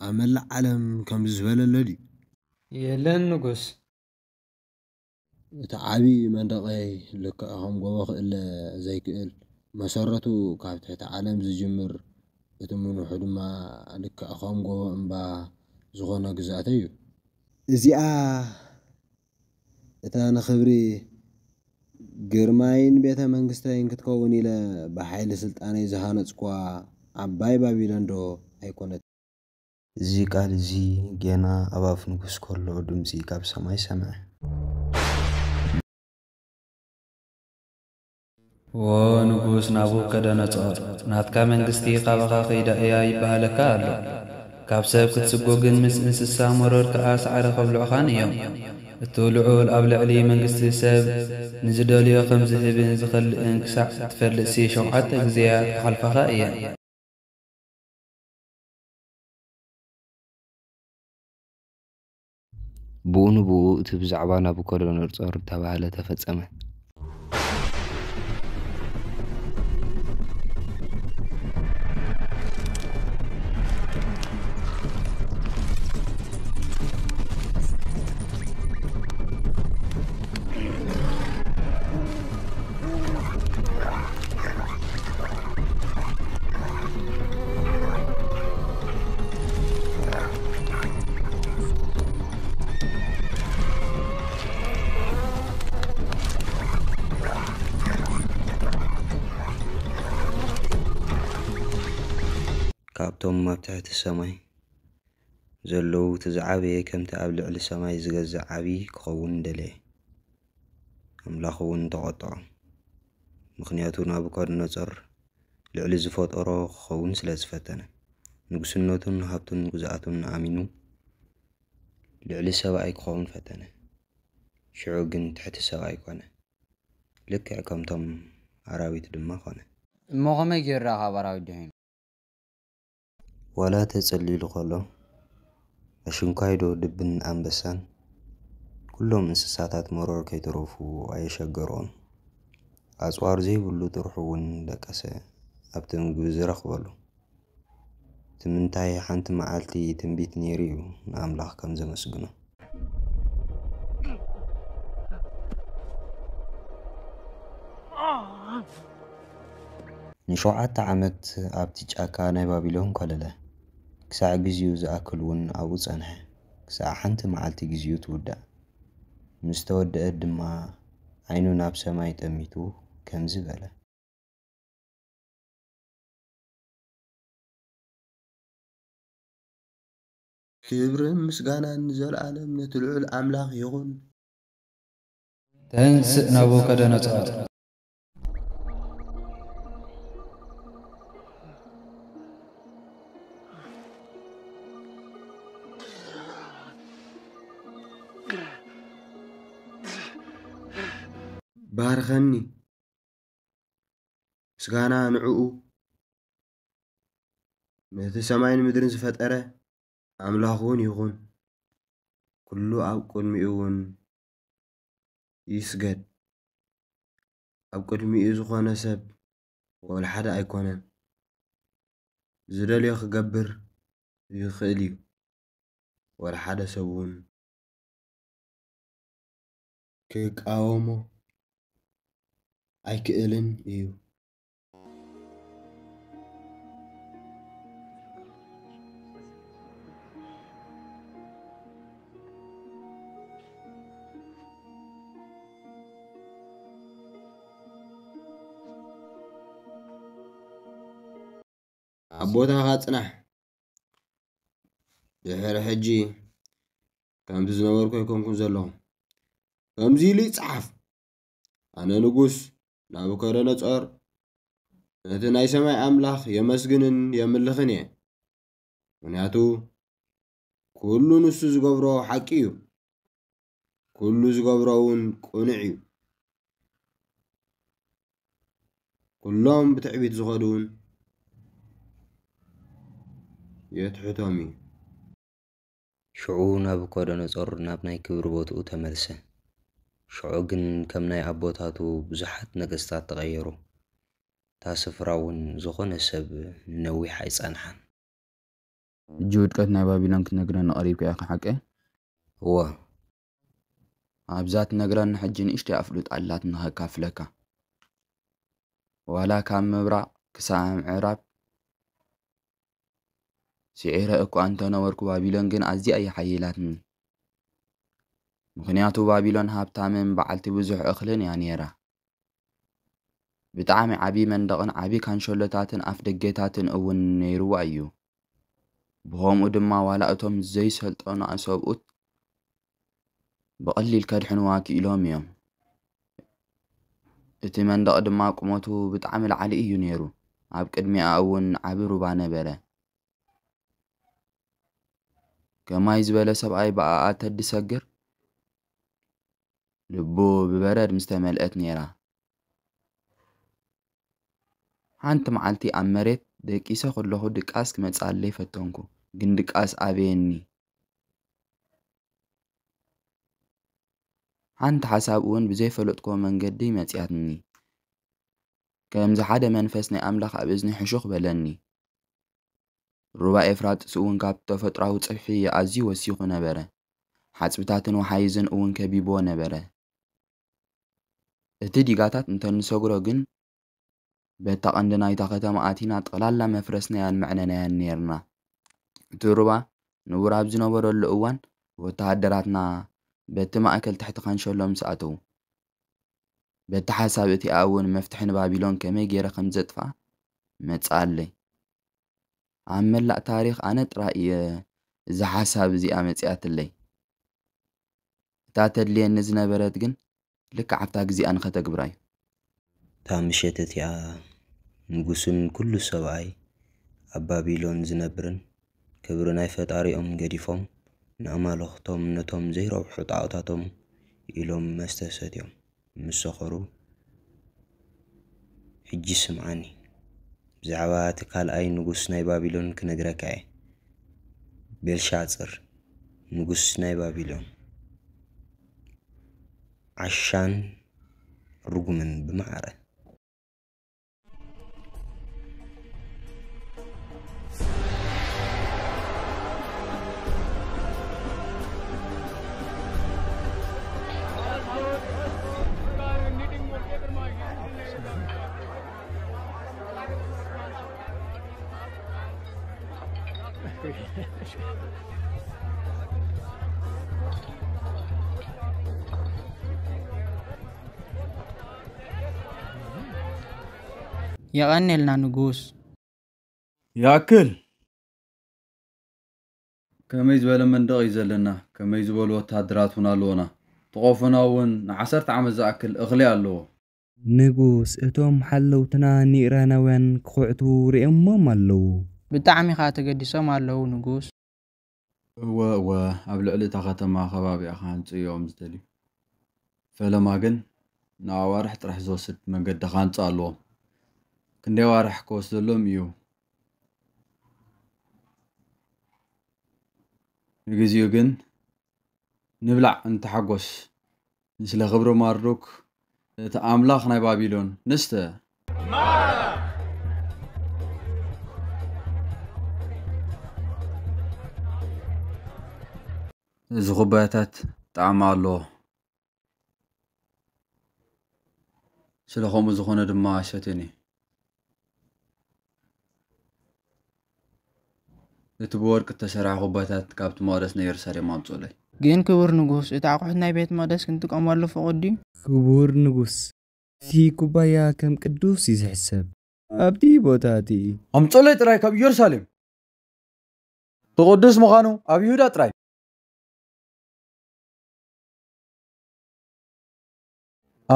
عمل العالم كم زبالة لدي يلن نقص تعبي من رقي لك هم قوخ إلا زي كئل مسارته كانت تعلم زجمر يتمون حد ما لك أخام قوة أمبا زغونا قزاتيو إزي آه إتانا خبري جرماين بيتا منقستاين كتكوني لبحيل سلطاني زهانت سكوا عباي بابي لندو هيكونت زي قال زي جينا أباف نقص كله دم زي كاب سماي سماء ونقص نابو كده نتصار نات كامن قستي قابا قيدا ايا يبهالا كالو كاب سيب كتسبو قن مس مس السامرور كأس عرق بلو خانيو التولعو الأبل علي من قستي سيب نزدو ليو خمزه بنزخل انكسع تفرلسي شو حتى قزيا خلفها ايا ብኡን ብኡእቲ ብዛዕባ ናቡከደነፆር ዝተባህለ ተፈፀመ كابتم تحت السماي زلو تزعبي كم تقبل لعل السماي زغز عبي كخون دلي ام لا خون تقطع مخنياتونا بكار نظر لعل زفوت ارو خون سلاز فتنة نقسنوتون هابتون نقزعتون امينو لعل سواي كخون فتنة شعوقن تحت السواي كونه لك كم تم عراوي تدمخونه مغمي جرى هاوراوي دهين ዋላ ተጸሊሉ ኸሎ ኣሽንኳይዶ ድብን ኣንበሳን ኩሎም እንስሳታት መሮር ከይተረፉ ኣየሸገሮን ኣፅዋር ዘይብሉ ጥርሑ እውን ደቀሰ ኣብቲ ምግቢ ዝረኽበሉ ምንታይ ሓንቲ መዓልቲ ትንቢት ነይሩ እዩ ንኣምላኽ ከም ዘመስግኖ ንሸውዓተ ዓመት ኣብቲ ጫካ ናይ ባቢሎን ከለለ ክሳዕ ግዜኡ ዝኣክል እውን ኣብኡ ፀንሐ ክሳዕ ሓንቲ መዓልቲ ግዜኡ ትውዳእ ምስ ተወድአት ድማ ዓይኑ ናብ ሰማይ ጠሚቱ ከምዚ በለ ክብርን ምስጋናን ንዘለኣለም ነቲ ልዑል ኣምላኽ ይኹን ተንስእ ናቡከደነፆር ባርኸኒ ምስጋና ንዕኡ ነቲ ሰማይን ምድርን ዝፈጠረ ኣምላኽ እውን ይኹን ኩሉ ኣብ ቅድሚኡ እውን ይስገድ ኣብ ቅድሚኡ ዝኾነ ሰብ ወል ሓደ ኣይኮነን ዝደልዮ ክገብር ይኽእል እዩ ወል ሓደ ሰብ እውን ክቃወሞ ኣይክእልን እዩ ኣብ ቦታኻ ፅናሕ ድሕሪ ሕጂ ከምቲ ዝነበርኩ ኣይኮንኩን ዘለኹ ከምዚ ኢሉ ይፅሓፍ ኣነ ንጉስ ናብ ከደነፆር ነቲ ናይ ሰማይ ኣምላኽ የመስግንን የምልኽን እየ ምክንያቱ ኩሉ ንሱ ዝገብሮ ሓቂ እዩ ኩሉ ዝገብሮ እውን ቁኑዕ እዩ ኩሎም ብትዕቢት ዝኸዱ እውን የትሕቶም እዩ ሽዑ ናብከደነፆር ናብ ናይ ክብሪ ቦትኡ ተመልሰ ሽዑ ግን ከም ናይ ኣቦታቱ ብዙሓት ነገስታት ተቐየሩ እታ ስፍራ እውን ዝኾነ ሰብ ንነዊሕ ኣይፀንሓን እጂ ውድቀት ናይ ባቢሎን ክትነግረኒ ቐሪብካ ከያ ክሓቀ እወ ኣብዛት ትነግረኒ ሕጂ ንእሽተ ኣፍሉጥ ኣላት ንኸካፍለካ ዋላ ካብ ምብራቅ ክሳብ ምዕራብ ስዒረ እኳ እንተነበርኩ ባቢሎን ግን ኣዝያ እያ ሓይላትኒ مخنياتو بابلون هابتامن بعلتي بزوح اخلن يانيرا بتعامي عبي مندقن عبي كان شولتاتن افدقيتاتن او نيرو ايو بهم ادما والا اتوم زي سلطان اصاب ات بقلي الكرحن واكي الوميو اتي مندق ادما قموتو بتعامي العلي ايو نيرو عب كدمي اوون عبي روبانه بره كما يزبالة سبعي بقى اتدي سجر ልቡ ብበረድ ምስ ተመልአት ነይራ ሓንቲ መዓልቲ ኣብ መሬት ደቂሰ ከለኹ ድቃስ ክመፅኣለይ ይፈተንኩ ግን ድቃስ ኣብየኒ ሓንቲ ሓሳብ እውን ብዘይፈለጥኮ መንገዲ መፅያትኒ ከምዚ ሓደ መንፈስ ናይ ኣምላኽ ኣብ እዝኒ ሕሹኽ በለኒ ሩባ ኤፍራጥስ እውን ካብ ተፈጥሮዊ ፅብሒ ኣዝዩ ወሲኹ ነበረ ሓፅብታትን ወሓይዝን እውን ከቢቦ ነበረ እቲ ዲጋታት እንተንሰጉሮ ግን በታ ቐንዲ ናይታ ኸተማ ኣቲና ጠቕላላ መፍረስናያን መዕነናያን ነርና እቲ ሩባ ንቡር ኣብ ዝነበረሉ እዋን ወተሃደራትና በቲ ማእከል ትሕቲ ኻንሸሎም ሰኣተው በቲ ሓሳብ እቲኣ እውን መፍትሒ ንባቢሎን ከመይ ገይረ ከም ዘጥፋ መፅኣ ኣለይ ኣብ መላእ ታሪኽ ኣነ ጥራ እየ እዚ ሓሳብ እዚኣ መፅኣትለይ እታ ተድልየኒ ዝነበረት ግን لك عبتا قزي أنا خطا قبراي تامشيتة تيا نقوسون كل سواعي أبابي لون زنبرن كبرنا فتاري أم قديفهم نعمل أختهم نتهم زي روح تعوتاتهم إلهم مستسديهم مستخرو حجي سمعاني بزعبا تكال أي نقوس ناي بابي لون كنقرا بيل شاعتر نقوس ناي بابي عشان رقم بمعرة يغنلنا نقوس ياكل كما يزبل من دغ يزلنا كما يزبل وتادرات لونا طقوفنا ون عسرت عم زاكل اغلي الله نقوس اتوم حلو تنا نيرانا وين كوعتو ريما مالو بتعمي خا تقدي سما لو نقوس و و ابل علي تاخت ما خباب يا خان يوم زدلي فلا ما قن ناوارح ترح من قد خان تصالوهم كنديو راح كوسلوم يو نغزيو جن نبلع انت حقوش نسلا خبرو ماروك تا املاخ ناي بابيلون نستا زغباتات تعمالو سلخوم زخونه دماشتيني እቲ ብወርቂ እተሰራሑ ቦታት ካብቲ መቕደስ ነገር ሰሪሞም ጽሉይ ግን ክቡር ንጉስ እቲ ኣቑሑት ናይ ቤት መቕደስ ክንጥቀመሉ ፍቑድ እዩ ክቡር ንጉስ እቲ ኩባያ ከም ቅዱስ እዩ ዝሕሰብ ኣብቲ ቦታ እቲ ኣምፀለይ ጥራይ ካብ ኢየሩሳሌም ብቅዱስ ምዃኑ ኣብ ይሁዳ ጥራይ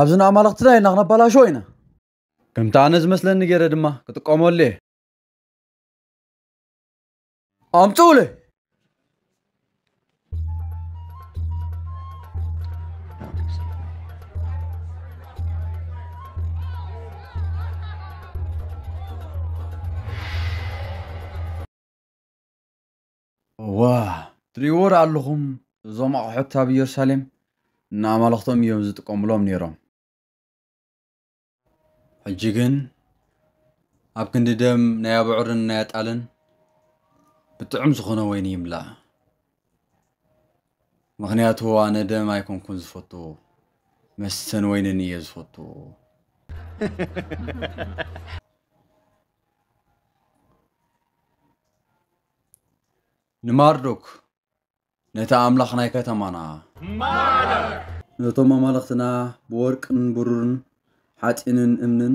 ኣብዚ ንኣማልኽትና ኢና ክነባላሾ ኢና ከምቲ ኣነ ዝመስለኒ ገይረ ድማ ክጥቀመሉ እየ عم تولي واه ትሪዎድ ኣለኹም እዞም ኣቑሑት ኣብ ኢየሩሳሌም ንኣማልኽቶም እዮም ዝጥቀምሎም ነይሮም ሕጂ ግን ኣብ ክንዲ ደም ናይ ኣብዑርን ናይ ኣጣልን ብጥዑም ዝኾነ ወይኒ ይምላእ ምክንያቱ ኣነ ደም ኣይኮንኩን ዝፈትዎ መስተን ወይንን እየ ዝፈትዎ ንማርዶክ ነቲ ኣምላኽ ናይ ከተማና ነቶም ኣማለኽትና ብወርቅን ብሩርን ሓፂንን እምንን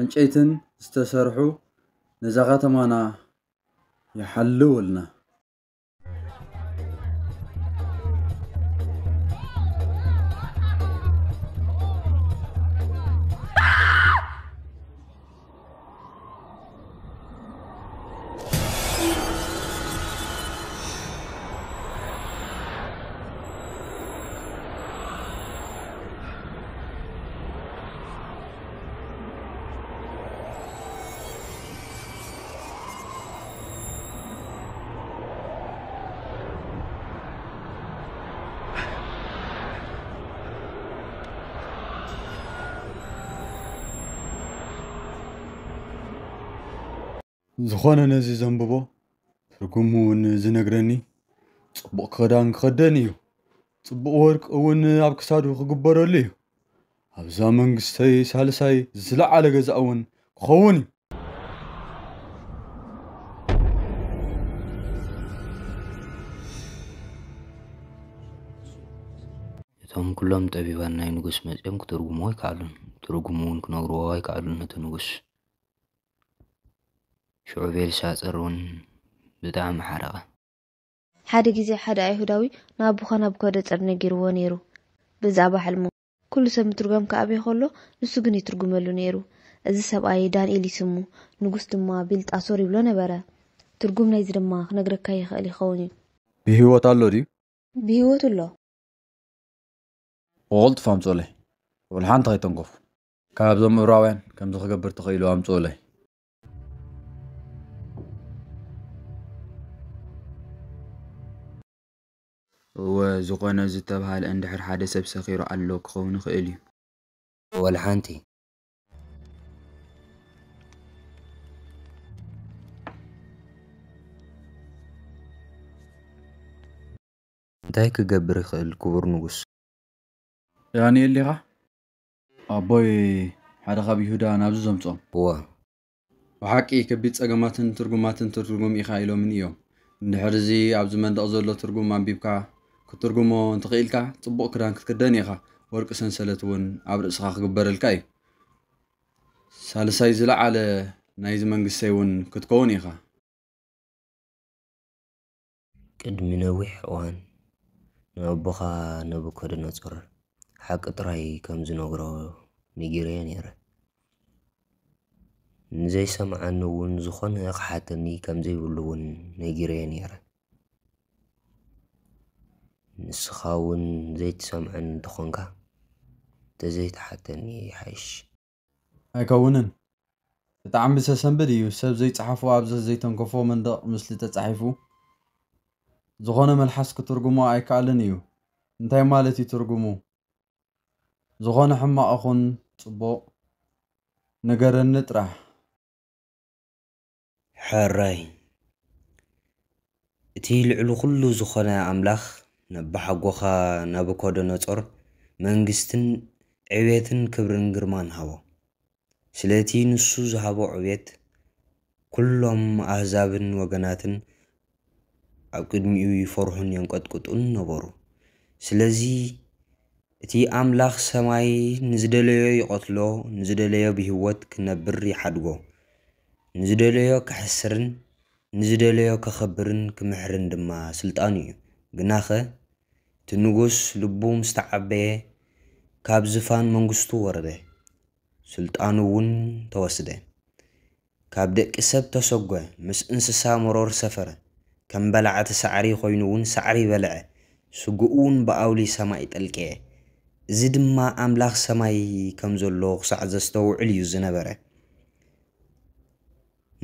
ዕንጨይትን ዝተሰርሑ ነዛ ከተማና يحلولنا ዝኾነ ነዚ ዘንብቦ ትርጉሙ እውን ዝነግረኒ ፅቡቕ ክዳን ክኸደን እዩ ፅቡቕ ወርቂ እውን ኣብ ክሳዱ ክግበረሉ እዩ ኣብዛ መንግስተይ ሳልሳይ ዝለዓለ ገዛ እውን ክኸውን እዩ እቶም ኩሎም ጠቢባን ናይ ንጉስ መፅኦም ክትርጉምዎ ኣይከኣሉን ትርጉሙ እውን ክነግርዎ ኣይከኣሉን ነቲ ንጉስ ሽዑቤል ሳፅር እውን ብጣዕሚ ሓረቐ ሓደ ግዜ ሓደ ኣይሁዳዊ ንኣቦኻ ናብ ከደ ፅር ነጊርዎ ነይሩ ብዛዕባ ሕልሙ ኩሉ ሰብ ምትርጓም ከኣበይ ከሎ ንሱ ግን ይትርጉመሉ ነይሩ እዚ ሰብኣይ ዳንኤል ይስሙ ንጉስ ድማ ቢልጣሶር ይብሎ ነበረ ትርጉም ናይዚ ድማ ክነግረካ ይኽእል ይኸውን እዩ ብሂወት ኣሎ ድዩ ብሂወት ኣሎ ቁቕልጥፍ ኣምፆለይ ወልሓንቲ ከይተንከፉ ካብዞም ዕብራውያን ከምዚ ክገብር ትኽኢሉ ኣምፆለይ وزقنا زتبها لأن دحر حادة سب سخيرو عالوك خون خيلي والحانتي انتهيك قبر خيل كبر نقص يعني اللي غا أبوي حدا غا بيهودا نابزو زمتهم هو وحاكي كبيت أغمات ترقمات ترقم إخايلو من يوم نحرزي عبد من دقزو اللو ترقم ما كترجمو انتقيلك طبق كران كتكداني خا ورق سنسلت ون عبر اسخاخ قبر الكاي سالسا يزلع على نايز منقسي ون كتكوني خا قد منويح وان نبخا نبكو دنصر حق اطراي كم زنوغرو نيجيريا نيرا نزي سمعان ون زخون اقحاتني كم زي ولون نيجيريا نيرا نسخة ون زيت سمع دخونك تزيت حتى ني حش أكونن تعم بس سنبدي وسب زيت صحفو عبز زيت انقفو من دق مثل تصحفو زغانا ملحس كترجمو اي كالنيو انتاي مالتي ترجمو زغانا حما اخون تبو نقرن نترح حراي تيل علو كل زخنا أملخ ነብሓጎኻ ናቡከደነጾር መንግስትን ዕብየትን ክብርን ግርማን ሃቦ ስለቲ ንሱ ዝሃቦ ዕብየት ኩሎም ኣህዛብን ወገናትን ኣብ ቅድሚኡ ይፈርሑን የንቀጥቅጡን ነበሩ ስለዚ እቲ ኣምላኽ ሰማይ ንዝደለዮ ይቐትሎ ንዝደለዮ ብህይወት ክነብር ይሓድጎ ንዝደለዮ ክሕስርን ንዝደለዮ ከኸብርን ክምሕርን ድማ ስልጣኑ እዩ ግናኸ እቲ ንጉስ ልቡ ምስ ተዓበየ ካብ ዝፋን መንግስቱ ወረደ ስልጣኑ እውን ተወስደ ካብ ደቂ ሰብ ተሰጎ ምስ እንስሳ መሮር ሰፈረ ከም በላዓቲ ሳዕሪ ኮይኑ እውን ሳዕሪ በልዐ ስጉኡ እውን ብኣውሊ ሰማይ ጠልቅየ እዚ ድማ ኣምላኽ ሰማይ ከም ዘሎ ክሳዕ ዘስተውዕል እዩ ዝነበረ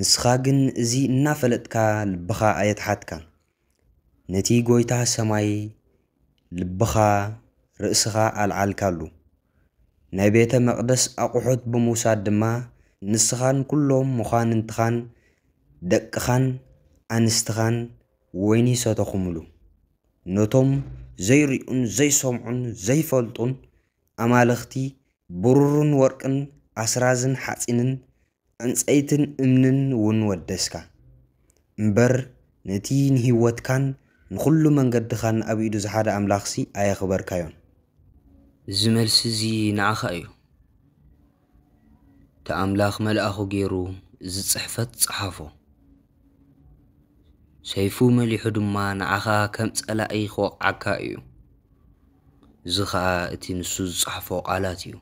ንስኻ ግን እዚ እናፈለጥካ ልብኻ ኣየትሓትካ ነቲ ጎይታ ሰማይ ልብኻ ርእስኻ ኣልዓልካሉ ናይ ቤተ መቕደስ ኣቑሑት ብምውሳድ ድማ ንስኻን ኩሎም ምዃንንትኻን ደቅኻን ኣንስትኻን ወይኒ ሰተኹምሉ ነቶም ዘይርኡን ዘይሰምዑን ዘይፈልጡን ኣማልኽቲ ብሩርን ወርቅን ኣስራዝን ሓፂንን ዕንፀይትን እምንን እውን ወደስካ እምበር ነቲ ንህይወትካን ንኩሉ መንገድኻን ኣብ ኢዱ ዝሓደ ኣምላኽሲ ኣየኽበርካዮን እዚ መልሲ እዚ ንዓኻ እዩ እቲ ኣምላኽ መልኣኹ ገይሩ እዚ ፅሕፈት ፀሓፎ ሰይፉ መሊሑ ድማ ንዓኻ ከም ፀላኢ ክወቕዓካ እዩ እዚ ከዓ እቲ ንሱ ዝፅሕፎ ቃላት እዩ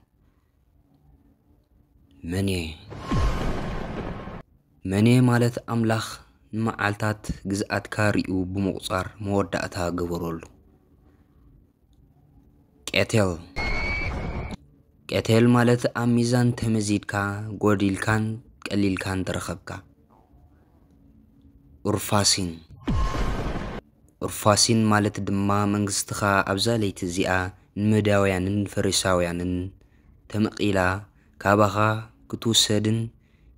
መን መን ማለት ኣምላኽ ንመዓልታት ግዝኣት ካርኡ ብምቑጻር መወዳእታ ገበረሉ ቄቴል ቄቴል ማለት ኣብ ሚዛን ተመዚድካ ጐዲልካን ቀሊልካን ተረኸብካ ኡርፋሲን ኡርፋሲን ማለት ድማ መንግስትኻ ኣብዛ ለይቲ እዚኣ ንመዳውያንን ፈሪሳውያንን ተመቒላ ካባኻ ክትውሰድን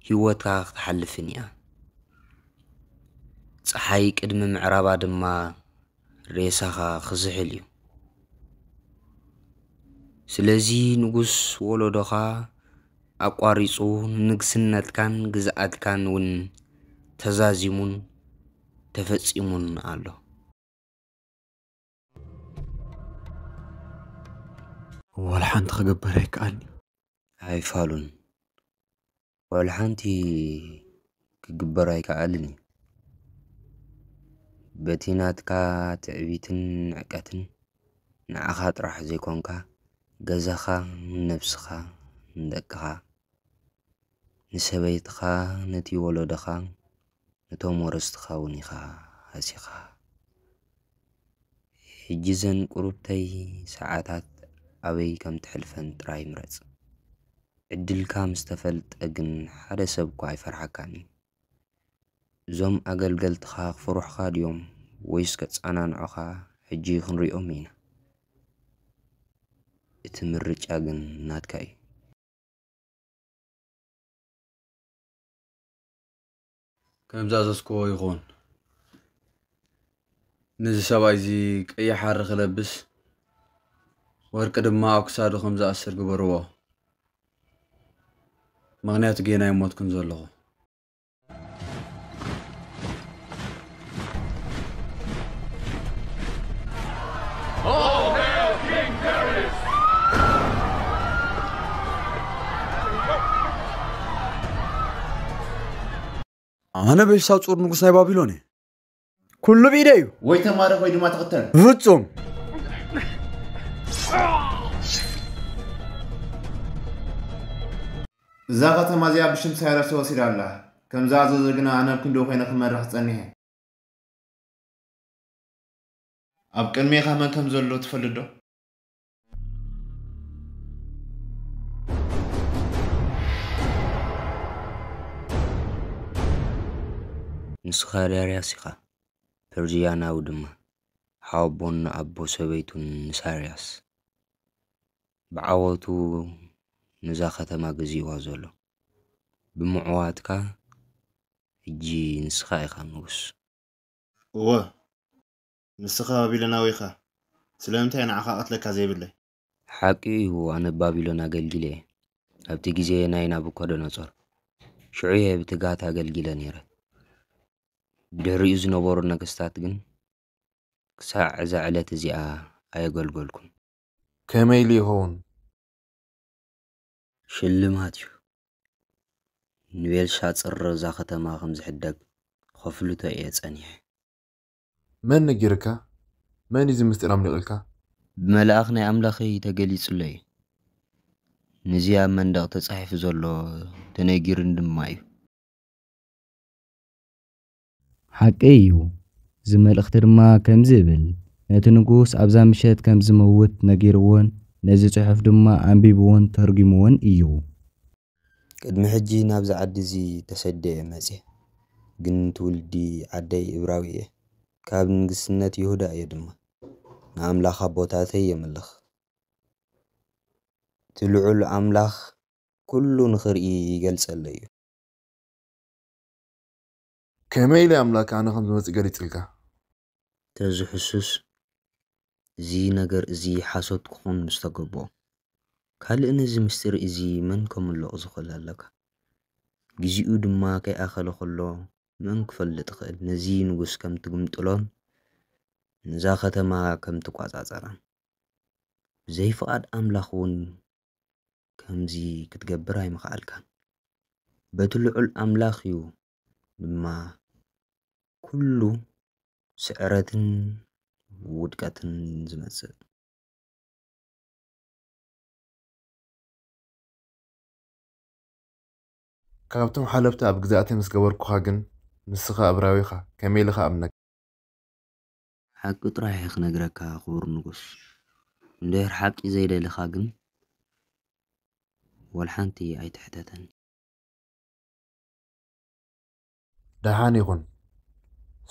ህይወትካ ክትሓልፍን እያ ፀሓይ ቅድሚ ምዕራባ ድማ ሬሳኻ ክዝሕል እዩ ስለዚ ንጉስ ወለዶኻ ኣቋሪፁ ንንግስነትካን ግዝኣትካን እውን ተዛዚሙን ተፈጺሙን ኣሎ ወላ ሓንቲ ክገበር ኣይከኣልኒ ኣይፋሉን ወላ ሓንቲ ክግበር ኣይከኣልን እዩ በቲ ናትካ ትዕቢትን ንዕቀትን ንዓኻ ጥራሕ ዘይኮንካ ገዛኻ ነብስኻ ንደቅኻ ንሰበይትኻ ነቲ ወለዶኻ ነቶም ወረስትኻ እውን ኢኻ ኣሲኻ ሕጂ ዘን ቁሩብተይ ሰዓታት ኣበይ ከም ትሕልፈን ጥራይ ምረፅ ዕድልካ ምስተፈልጠ ግን ሓደ ሰብ እኳ ኣይፈርሓካን እዩ እዞም ኣገልገልትኻ ክፍሩሕኻ ድዮም ወይስ ከጸናንዖኻ ሕጂ ክንሪኦም ኢና እቲ ምርጫ ግን ናትካ እዩ ከም ዝኣዘዝክዎ ይኹን ነዚ ሰብኣይ እዚ ቀይሕ ሃሪ ክለብስ ወርቂ ድማ ኣብ ክሳዱ ከም ዝኣስር ግበርዎ ምክንያቱ ጌናይ ሞትኩን ዘለኹ አነ በሻጹር ንጉሥ ናይ ባቢሎን ኩሉ ብኢደ እዩ ወይ ተማረ ወይ ድማ ተኸተል ፍጹም እዛ ከተማ እዚኣ ብሽም ሳይረስ ተወሲዳ ኣላ ከምዛ ኣዘዘ ግና ኣነ ክንዶ ኮይነ ክመርሕ ፀኒሐ ኣብ ቅድሜኻ መን ከም ዘሎ ትፈልዶ ንስኻ ዳርያ ሲኻ ፐርጅያ ናብኡ ድማ ሓወቦን ኣቦ ሰበይቱን ንሳርያስ ብዓወቱ ንዛ ኸተማ ገዚእዋ ዘሎ ብምዕዋትካ ሕጂ ንስኻ ኢኻ ንጉስ እወ ንስኻ ባቢሎና ወይኻ ስለምንታይ ንዓኻ ቐትለካ ዘይብለይ ሓቂ እዩ ኣነ ባቢሎን ኣገልጊለ እየ ኣብቲ ግዜ ናይ ናቡከደነጾር ሽዑ እየ ብትጋት ኣገልጊለ ነይረ ድሕሪኡ ዝነበሩ ነገስታት ግን ክሳዕ እዛ ዕለት እዚኣ ኣየገልገልኩን ከመይ ኢሉ ይኸውን ሽልማት እዩ ንቤልሻ ፅር እዛ ከተማ ከም ዝሕደግ ከፍልቶ እየ ፀኒሐ መን ነጊርካ መን እዚ ምስጢር ኣምሊቕልካ ብመላእኽ ናይ ኣምላኺ ተገሊጹሎ እዩ ንዚ ኣብ መንደቕ ተጻሒፉ ዘሎ ተነጊርን ድማ እዩ ሓቂ እዩ እዚ መልእኽቲ ድማ ከምዚ ይብል! ነቲ ንጉስ ኣብዛ ምሸት ከም ዝመውት ነጊርዎን ነዚ ፅሑፍ ድማ ኣንቢብዎን ተርጊምዎን እዩ ቅድሚ ሕጂ ናብዚ ዓዲ እዚ ተሰደየ መፅ ግን ትውልዲ ዓደይ እብራዊ እየ ካብ ንግስነት ይሁዳ እየ ድማ ንኣምላኽ የምልኽ እቲ ትልዑል ኣምላኽ ኩሉ ንኽርኢ ይገልጸለ እዩ ከመይ ኢለ ኣምላክ ኣነ ከም ዝመፅእ ገሊፅልካ ተዝሕሱስ እዚ ነገር እዚ ሓሶት ክኾን ምስ ተገብኦ ካልእ ነዚ ምስጢር እዚ መን ከምልቕ ዝኽእል ኣለካ ግዜኡ ድማ ከይኣኸለ ከሎ መን ክፈልጥ ይኽእል ነዚ ንጉስ ከም ትግምጥሎን ነዛ ከተማ ከም ትቋፃፀራን ብዘይፍቓድ ኣምላኽ እውን ከምዚ ክትገብር ኣይምኽኣልካን በቲ ልዑል ኣምላኽ እዩ ድማ كله سعراتن ودقاتن زمان كابتن حالبتا بقزاتي مسكور كوهاجن نسخة أبراويخا كميل خا أبنك حق تراي حق نقرك خبر نقص ندير حق زي ده لخاجن والحانتي أي تحتاتن دهاني غن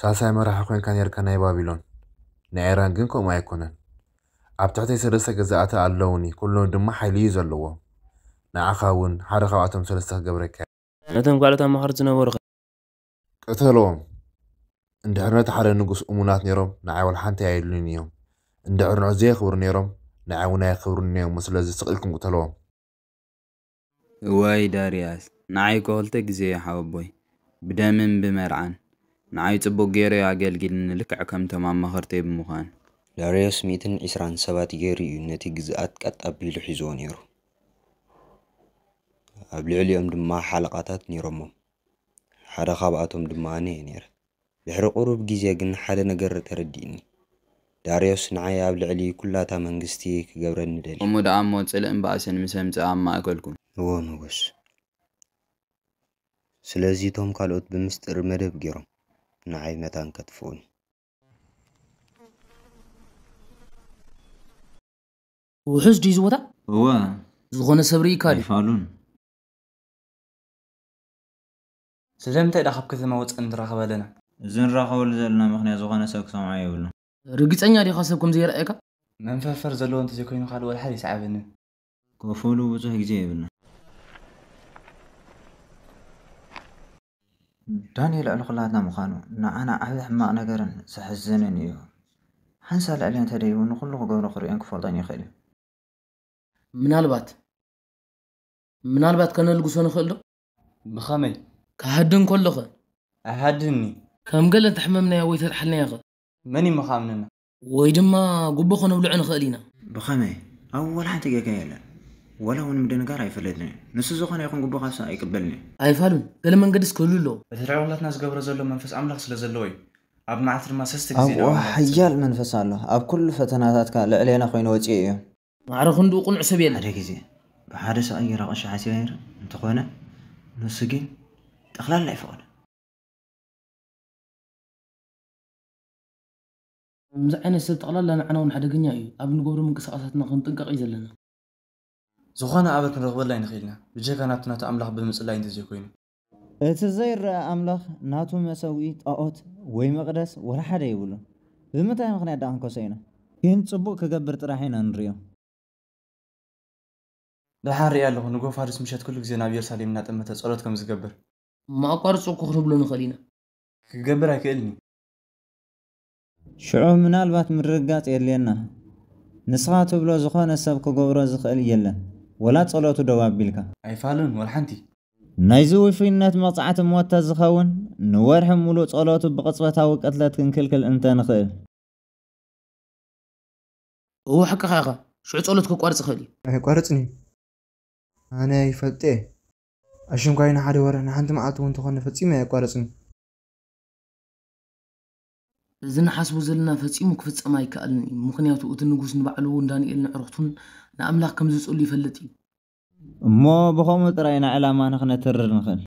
ሳሳይ መራሒ ኮይንካ ነርካ ናይ ባቢሎን ናይ ኤራን ግን ከምኡ ኣይኮነን ኣብ ትሕተይ ሰለስተ ገዛእቲ ኣለውኒ ኩሎም ድማ ሓይሊ እዩ ዘለዎም ንዓኻ እውን ሓደ ካብኣቶም ሰለስተ ክገብረካ ነቶም ካልኦት ኣማኻሪ ዝነበሩ ቅተለዎም እንድሕር ነቲ ሓደ ንጉስ እሙናት ነይሮም ንዓይ ወል ሓንቲ ኣየድልን እዮም እንድሕር ንዑ ዘየኽብሩ ነይሮም ንዓይ እውን ኣይኽብሩን እዮም ስለዚ ስቕኢልኩም ቅተለዎም ወይ ዳርያስ ንዓይ ኮ ክልተ ግዜ ይሓወቦይ ብደምን ብመርዓን ንዓይ ጽቡቕ ገይረ ኣገልጊል ንልክዕ ከምቶም ኣማኸርተይ ብምዃን ዳርዮስ 120 ሰባት ገይሩ እዩ ነቲ ግዝኣት ቀጥ ኣቢሉ ሒዝዎ ነይሩ ኣብ ልዕሊኦም ድማ ሓለቓታት ነይሮሞም ሓደ ካብኣቶም ድማ ኣነ እየ ነይረ ድሕሪ ቕሩብ ግዜ ግን ሓደ ነገር ተረዲእኒ ዳርዮስ ንዓይ ኣብ ልዕሊ ኩላታ መንግስቲ ክገብረኒ ደል እሙ ደኣ እሞ ፅልእን ባእስን ምስ ምፅእ ኣብ ማእከልኩም እዎ ንጉስ ስለዚ እቶም ካልኦት ብምስጢር መደብ ገይሮም نعيمة كتفون وحس جيز ودا؟ هو زغنا سبري كاري فالون سلام تا دخب كذا موت ان راخب لنا زين راخب لنا مخني زغنا سوك سمعي ولا رجيت اني ادي خاصكم زي رايك من ففر زلو انت زي كاين خالو الحديث عابني كفولو بزاف جايبنا دانيال الغلادة مخانو نا انا عبد ما نقرن سحزنن ايو حنسا لعلين تدي ونقلو قورو قرو ينك فالداني خيلي منالبات منالبات كان نلقو خلو بخامي كهدن كل خل اهدني هم قلت تحممنا يا ويت الحلنا يا غد ماني مخامننا ويدما قبخنا بلعنا خلينا بخامي اول حنتقى كيلا ولا هون مدن قار أي فلدني نص زخان يكون قبوا خاصة أي قبلني أي فلو قال من قدس كل له بس رأي الله الناس قبر زلوا من فس أملاخ سل زلوي أب ما عثر ما سستك أب وحيال من فس الله أب كل فتناتات كا لعلينا خوين وتيه ما عرف هندو قنع سبيل هذا كذي بحارس سأي رقش عسير أنت خوينا نص جين تخلال لعفون مزعين السيد تعالى لنا عنا ونحدقنا أيه أبن قبر من قصاصاتنا خنطنقق إيزا ዝኾነ ኣበል ክንረኽበላ ይንኽኢልና ብጀጋናት ናቱ ኣምላኽ ብምፅላይ እንተዘይ ኮይኑ እቲ ዘይረአ ኣምላኽ ናቱ መሰዊኢ ጣዖት ወይ መቕደስ ወላ ሓደ ይብሉ ብምንታይ ምክንያት ዳ ክንከሶ ኢና ግን ፅቡቅ ክገብር ጥራሕ ኢና ንሪዮ ድሓ ንሪኢ ኣለኹ ንጎፋርስ ምሸት ኩሉ ግዜ ናብ ኢየሩሳሌም እናጠመተ ጸሎት ከም ዝገብር ማቋርፁ እኮ ክንብሎ ንኽእል ኢና ክገብር ኣይክእልኒ ሽዑ ምናልባት ምርግጋፅ የድልየና ንስኻ ትብሎ ዝኾነ ሰብ ክገብሮ ዝኽእል የለን ولا تصلوتو دواب بيلكا اي فالون والحنتي نايزو وفينات مطعات موتا زخون نوارحم ملو تصلوتو بقصبة تاوكات لا تنكل كل انت نخيل هو حق حقا شو تصلوتكو كوارت خالي اي كوارتني انا اي اشم كاين حاري ورا نحنت معاتو انتو خان فتسيما اي كوارتني زين حاسبو زلنا فتسيمو كفتس اما يكالني مخنياتو اتنقوس نبعلو وندانيئل نعرختون ንኣምላኽ ከም ዝፅሉ ይፈልጥ እዩ እሞ ብኸምኡ ጥራይ ንዕላማ ንክነትርር ንኽእል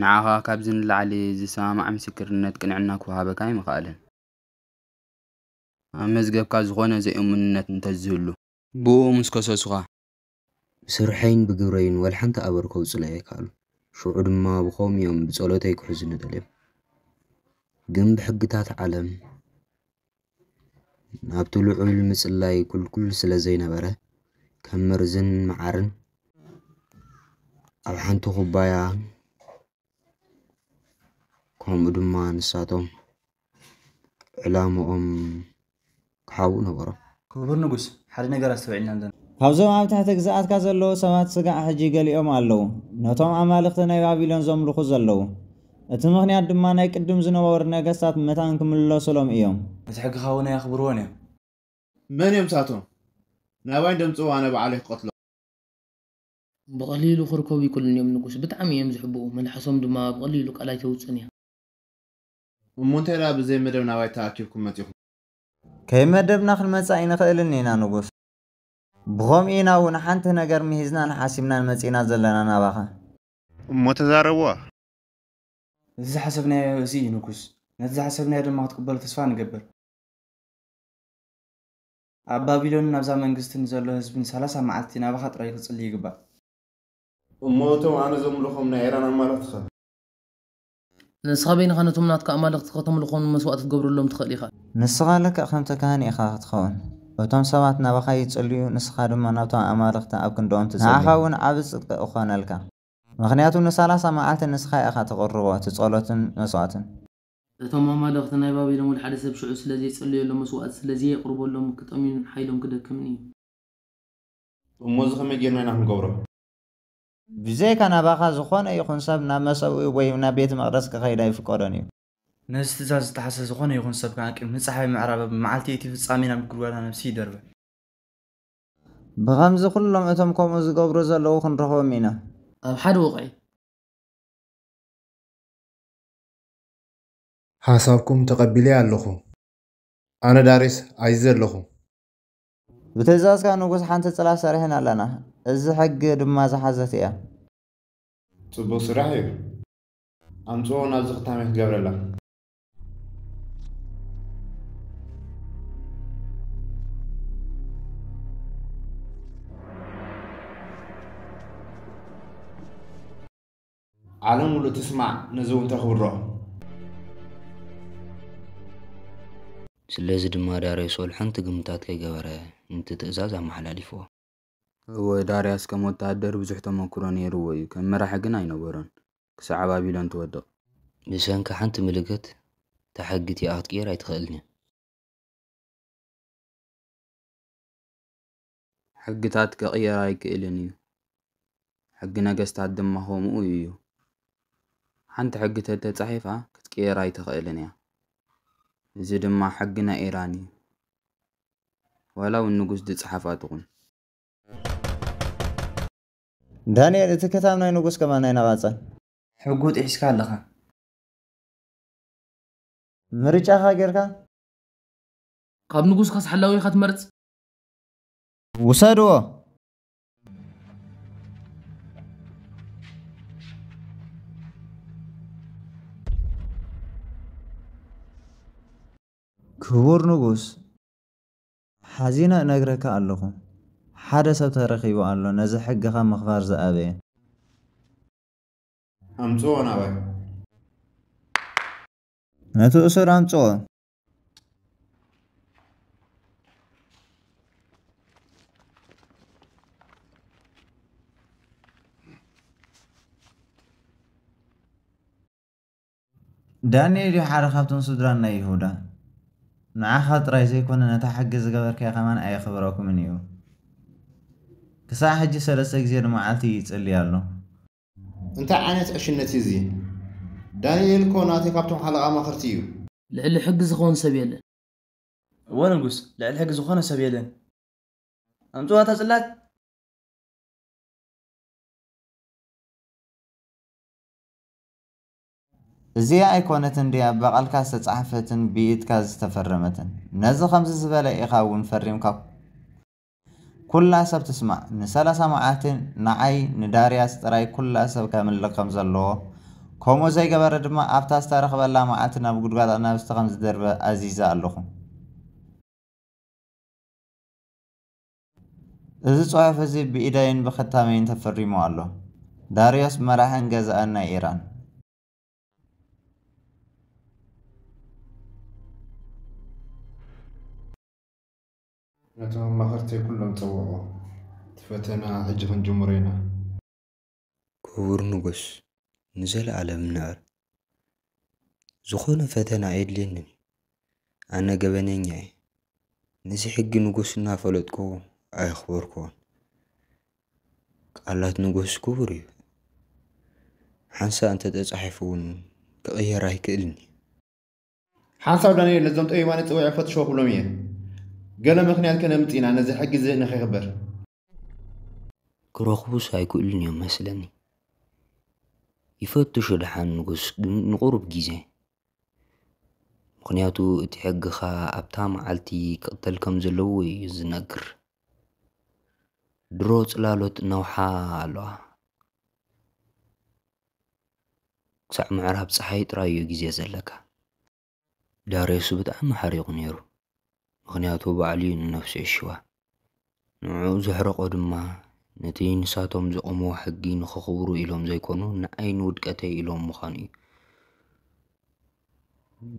ንዓኻ ካብዚ ንላዕሊ ዝሰማማዕ ምስክርነት ቅንዕና ክወሃበካ ይምኽኣለን ኣብ መዝገብካ ዝኾነ ዘይእሙንነት እንተዝህሉ ብኡ ምስ ከሰሱኻ ብስርሐይን ብግብረይን ወልሓንቲ ኣበርኮ ውፅለየ ይከኣሉ ሽዑ ድማ ብኸምኡ እዮም ብጸሎተይ ክሕዝኒ ጠልዮም ግን ብሕግታት ዓለም ናብቲ ልዑል ምጽላይ ኵልኩል ስለ ዘይነበረ ከም መርዝን መዓርን ኣብ ሓንቲ ኩባያ ከምኡ ድማ ንሳቶም ዕላምኦም ክሓቡ ነበሮም ክቡር ንጉስ ሓደ ነገር ኣስተውዒልና ዘለና ካብዞም ኣብ ትሕቲ ግዛኣትካ ዘለዉ ሰባት ስጋዕ ሕጂ ገሊኦም ኣለዉ ነቶም ኣማልኽቲ ናይ ባቢሎን ዘምልኹ ዘለዉ እቲ ምኽንያት ድማ ናይ ቅድም ዝነበሩ ነገስታት ምታን ክምለሰሎም እዮም بس حق خاونا يخبروني من يمساتو نا وين دمتو انا بعليه قتلو بغليل خركوي كل يوم نقص بتعم يمزح بو من حسوم دما بغليل قلا توصني ومن ترى بزي مدبنا واي تاكيفكم متيخو كي مدبنا خل مساين خلني انا نقص بغم اينا ونحنت نجر مهزنا نحاسبنا المسينا زلنا نباخه متزاروا زي حسبنا زي نكوس نزح حسبنا دم ما تقبل تسفان قبل أبا بيلون نبزا من قستن زلو هزبين سلاسة معتنا بخط رأيك تصلي يقبا أموتو عانو زوم لخم نايران المالات خا نسخابين خانتو مناتك أمالك تخطم لخون مسوقات تقبرو لهم تخلي خا نسخا لك أخنم تكهاني خا تخون وتم سوات نبخا يتصلي نسخا دوما نبتو أمالك تأبكن دوم تصلي نعخاون عبز أخوان لك مغنياتو نسالة سماعات النسخة أخا تقربو تتصلوتن مسوقاتن እቶም ኣማለኽቲ ናይ ባቢሎን ወድ ሓደ ሰብ ሽዑ ስለ ዘይጸልየሎም መስዋእት ስለ ዘየቕርበሎም ክጠሚዩን ሓይሎም ክደክምን እዩ እሞ እዚ ከመይ ጌርና ኢና ክንገብሮ ብዘይካ ናባኻ ዝኾነ ይኹን ሰብ ናብ መሰውኡ ወይ ናብ ቤት መቕደስ ክኸይድ ኣይፍቀዶን እዩ ነዚ ትእዛዝ ዝተሓሰ ዝኾነ ይኹን ሰብ ከዓቂም ንፀሓይ ምዕራበ መዓልቲ እቲ ፍጻሜ ናብ ጉድጓዳ ነብሲ ይደርበ ብከምዚ ኩሎም እቶም ከምኡ ዝገብሩ ዘለዉ ክንረኽቦም ኢና ኣብ ሓደ ውቕዒ حسابكم تقبلي ألوخو أنا داريس عايز ألوخو بتزاز كان نقص حانت تلا سرحنا لنا إزي حق دما زحزت إياه تبو سرحي أنتو نازق تاميه قبل الله عالم ولو تسمع نزول تخبر سلازي دما داري سول حنت قمتات كي قبرة انت تأزاز عم حلاليفو هو داري اسكا متادر بزحتا مكوران يروي كان مراحا قنا ينورون كسا عبابي لان تودق بسان كحنت ملقت تحقتي اخت كير اي تخيلني حقتات كي راي كيلني حقنا قستا دما هو مو ايو حنت حقتات تتحيفا كتكير اي تخيلني እዚ ድማ ሕግና ኢራን እዩ ዋላ እውን ንጉስ ዝፀሓፋ ትኹን ዳንኤል እቲ ከታም ናይ ንጉስ ከማ ናይ ናባፀን ሕጉ ጥሒስካ ኣለኻ ምርጫኻ ጌርካ ካብ ንጉስካ ስሓላዊ ኢኻ ትመርፅ ውሰድዎ ክቡር ንጉስ ሓዚነ እነግረካ ኣለኹ ሓደ ሰብ ተረኺቡ ኣሎ ነዚ ሕጊኻ ምኽባር ዝኣበየ ኣምፅዎ ናባይ ነቲ እሱር ኣምፅዎ ዳንኤል እዩ ሓደ ካብቶም ስድራን ናይ ይሁዳ معاخا طراي زيكون انا تحق زغبر كي خمان اي خبركم منيو كساح حجي سلسه غير معالتي يصلي يالو انت عانت اشنتي زي دانييل كوناتي كابتن حلقه ما خرتيو لعل حق زخون سبيله وانا نقص لعل حق زخون سبيله انتو هتا እዚኣ ኣይኮነትን ድያ በቓልካ ዝተጻሕፈትን ብኢድካ ዝተፈረመትን ነዚ ከምዚ ዝበለ ኢኻ እውን ፈሪምካ ኩላ ሰብ ትስማዕ ንሰላሳ መዓልቲ ንዓይ ንዳርያስ ጥራይ ኩላ ሰብ ከምልቕ ከም ዘለዎ ከምኡ ዘይገበረ ድማ ኣብታ ዝተረክበላ መዓልቲ ናብ ጉድጓድ ኣናብስቲ ከም ዝደርበ ኣዚዛ ኣለኹ እዚ ፅሑፍ እዚ ብኢዳይን ብኽታመይን ተፈሪሙ ኣሎ ዳርዮስ መራሕን ገዛአን ናይ ኢራን نتوما خرتي كلهم توعوا تفتنا عجفا جمرينا كورنوغوس نزل على منار زخونا فتنا عيد لينن أنا قبنين يعي نزي حقي نوغوسنا فلتكو أخبركو قالت نوغوس كوري حنسى أنت تتحفون كأي رايك إلني حنسى وداني لازم تأيواني توعي فتشوه بلومية قال مخنيات كان متين يعني أنا زي حق زين أخي خبر كروخبوس هاي كل يوم مثلاً يفتش الحان نقص نقرب جيزة مخنياتو تحق خا أبتام علتي قتل كم زلوي يزنقر دروت لالوت نوحا لوا سع معرب صحيت رأيو جيزة زلكا داري سبت أم حريق نيرو ምክንያቱ ባዕሉ እዩ ንነፍሲ ዕሽዋ ንዑ ዘሕረቆ ድማ ነቲ ንሳቶም ዝቐምዎ ሕጊ ንኽኽብሩ ኢሎም ዘይኮኑ ንዓይኒ ውድቀተይ ኢሎም ምዃኑ እዩ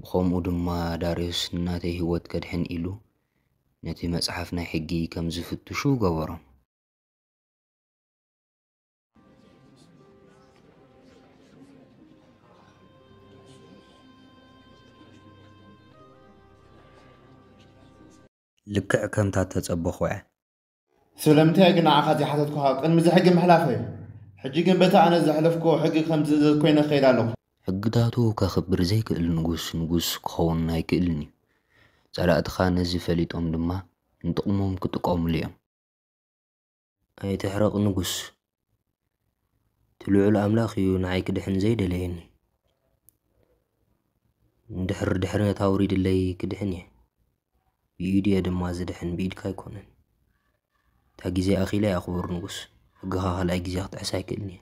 ብከምኡ ድማ ዳርዮስ እናተይ ህወት ከድሕን ኢሉ ነቲ መፅሓፍ ናይ ሕጊ ከም ዝፍትሹ ገበሮም لکه کم تاتت آب خواه. سلامتی اگر نعکتی حتت که هات، قلم زحیم محلافی. حجیم بته آن زحلف کو حجی خم زد کوین خیر علو. حج داتو که خبر زیک النجوس نجوس خون نایک النی. زرعت خان زیفلیت آمدم ما، نتقمم کت قاملیم. ای تحرق نجوس. تلوع الأملاخي ونعيك دحن زيد ليني دحر دحرنا تاوريد اللي كدحنيه ብኢዱ እየ ድማ ዝድሕን ብኢድካ ኣይኮነን እታ ግዜ ኣኺለ ኣኽቡር ንጉስ ሕጊኻ ኻልኣይ ግዜ ክትዕሳ ኣይክእልን እየ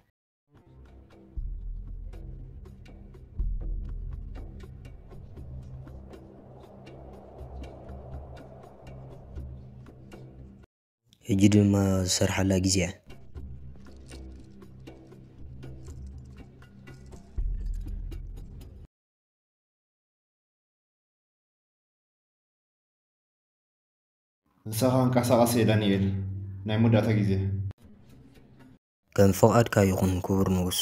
ሕጂ ድማ ዝሰርሓላ ግዜ እያ ንስኻ እንቀሳቐሲ ዳንኤል ናይ መወዳእታ ግዜ ከም ፈቓድካ ይኹን ክቡር ንጉስ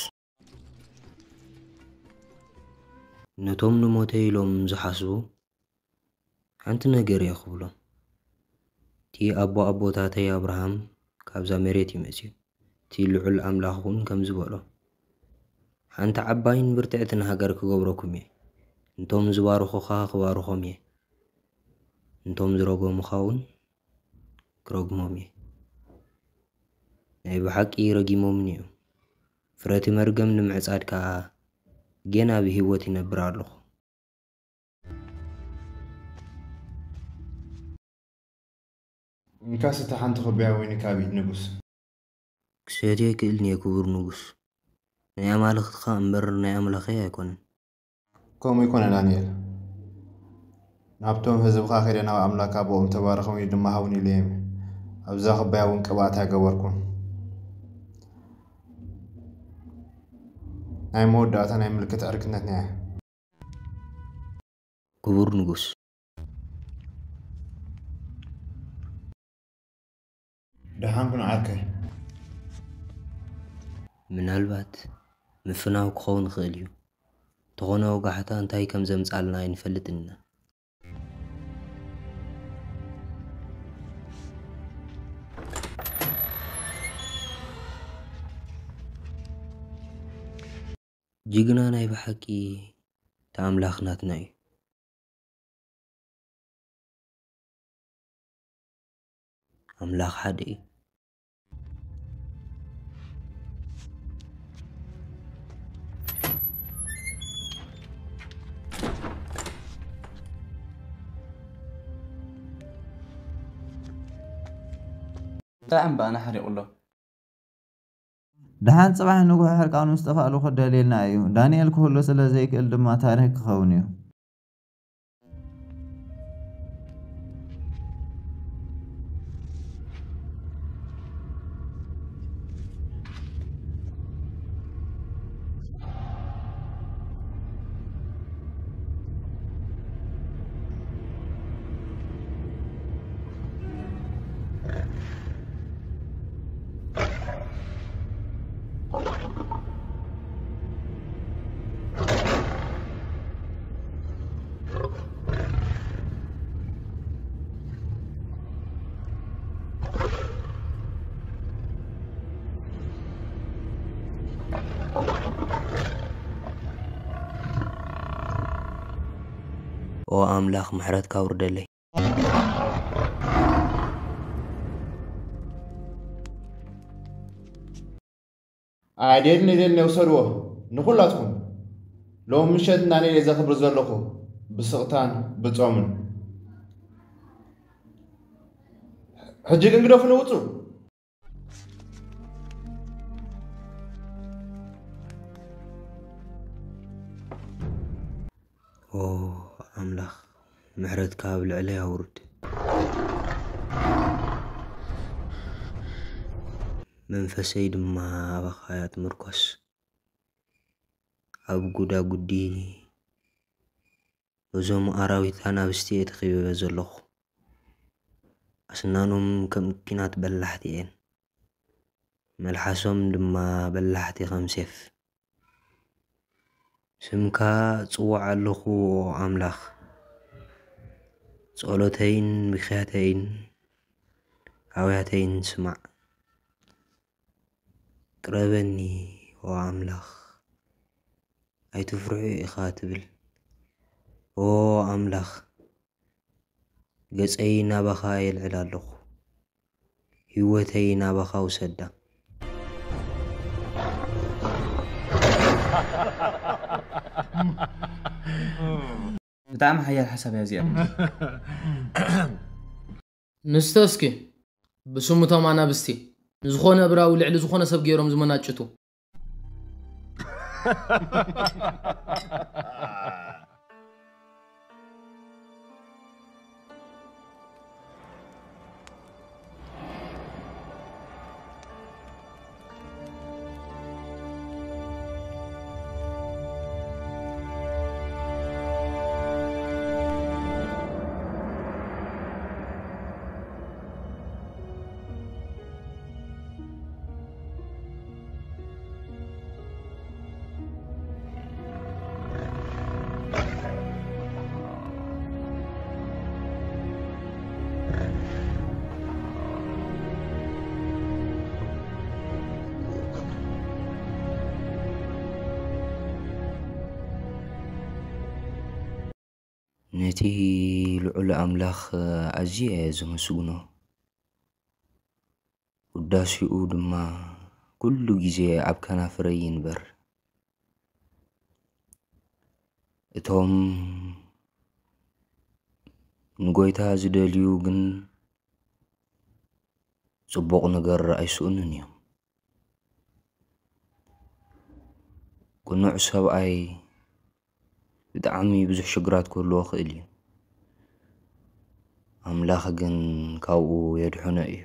ነቶም ንሞተ ኢሎም ዝሓስቡ ሓንቲ ነገር እየ ክብሎም እቲ ኣቦ ኣቦታተይ ኣብርሃም ካብዛ መሬት ይመፅኡ እቲ ልዑል ኣምላኽ እውን ከም ዝበሎ ሓንቲ ዓባይን ብርትዕትን ሃገር ክገብረኩም እየ እንቶም ዝባርኹኻ ክባርኾም እየ እንቶም ዝረገሙኻ እውን رگ مامی ናይ ብሓቂ ረጊሞምኒእዩ ፍረቲ መርገም ንምዕጻድ ከዓ ጌና ብህይወት ይነብር ኣለኹ ንካስ እታ ሓንቲ ክበያ ወይኒ ካብኢድ ንጉስ ክሰትዮ ይክእል ንየ ክቡር ንጉስ ናይ ኣማልኽትኻ እምበር ናይ ኣምላኸይ ኣይኮነን ከምኡ ይኮነ ዳንኤል ናብቶም ህዝብካ ከይደ ናብ ኣምላካ ብኦም ተባረኸውኒ ድማ ሃውኒ ኢለየ ኣብዛ ክባያ እውን ቅብኣት ኣገበርኩም ናይ መወዳእታ ናይ ምልክት ዕርክነት ኒያ ክቡር ንጉስ ደሃንኩን ዓርከ ምናልባት ምፍናው ክኸውን ይኽእል እዩ እንተኾነ ወጋሕታ እንታይ ከም ዘምፃልና ኣይንፈልጥና ጅግና ናይ ብሓቂ ተኣምላኽናትና እዩ ኣምላኽ ሓደ እዩ ጣዕም ብኣና ሓሪቑሎ دهان صباح نقول حرق أنو استفعلوا خد دليلنا أيوه دانيال كهولو سلا زيك الدم تاريخ خونيو أملاخ محرات كاورد لي عادل نزل نوصلوه نقول لكم لو مشيت ناني إذا خبر زرلكو بسقطان بتعمل حجيك انقدر في نوتو أوه أملاخ محرد كابل عليها ورد منفسي دما بخيات مركز أب قدا قديني وزوم أراوي ثانا بستي تخيب بزلوخ أسنانهم كمكينات بلحتين ملحسهم دم بلحتي خمسيف سمكا تصوع اللخو أملاخ ጸሎተይን ምኽያተይን ኣውያተይን ስማዕ ቅረበኒ ኦ ኣምላኽ ኣይትፍርሑ ኢኻ ትብል ኦ ኣምላኽ ገፀይ ናባኻ የልዕል ኣለኹ ህይወተይ ናባኻ ውሰዳ Ha ha ha ha ha! دائما هي حسب هذه نستسكي بسمو تو معنا بستي زخونه برا ولعل زخونه سب غيرهم زمناچتو تي لعل أملاخ عزيز مسونو وداسي أود ما كل جزي أبكانا فرين بر إتهم نقويتا زدليو جن سبوق نقر رأي سؤنني كنو عصاب أي دعمي بزح شقرات كل وقت إليو ኣምላኽ ግን ካብኡ የድሕኖ እዩ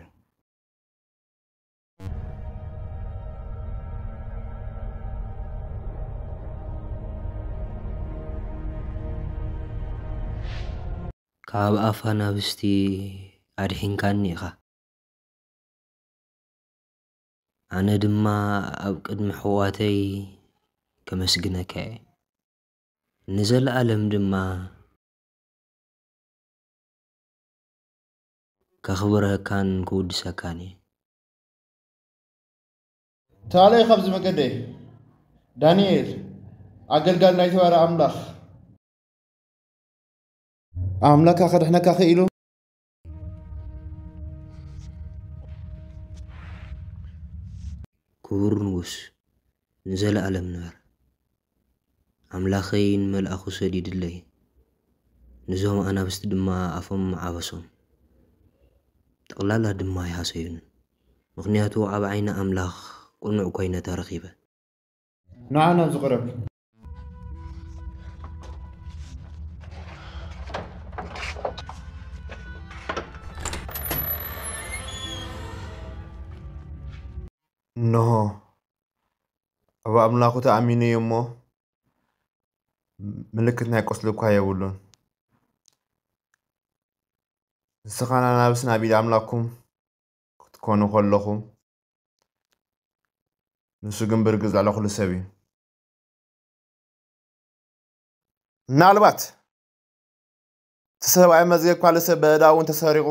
ካብ ኣፋ ናብስቲ ኣድሒንካኒ ኢኻ ኣነ ድማ ኣብ ቅድሚ ሕዋተይ ከመስግነካ እየ ንዘለኣለም ድማ ከኽብርህካን ክውድሰካን እየ ታላይ ካብ ዝመገደ ዳንኤል ኣገልጋል ናይ ተባረ ኣምላኽ ኣምላካ ከድሕነካ ኽኢሉ ክቡር ንጉስ ንዘለኣለም ንበር ኣምላኸይን መልኣኹ ሰዲድለይ ንዞም ኣናብስቲ ድማ ኣፎም ዓበሶም ጠቕላላ ድማ ይሃሰዩን ምኽንያቱ ኣብ ዓይነ ኣምላኽ ቁኑዕ ኮይነታ ረኺበ ንዓና ዝቕረብ እንሆ ኣብ ኣምላኹ ተኣሚኑ እዩ እሞ ምልክት ናይ ቆስሊ እኳ የብሉን ንስኻን ኣናብስን ኣቢሉ ኣምላክኩም ክትኮኑ ከለኹም ንሱ ግን ብርግፅ ልዕሊ ኩሉ ሰብ እዩ ምናልባት እቲ ሰብኣይ መዝገብ ካልእ ሰብ ብዕዳ እውን ተሰሪቁ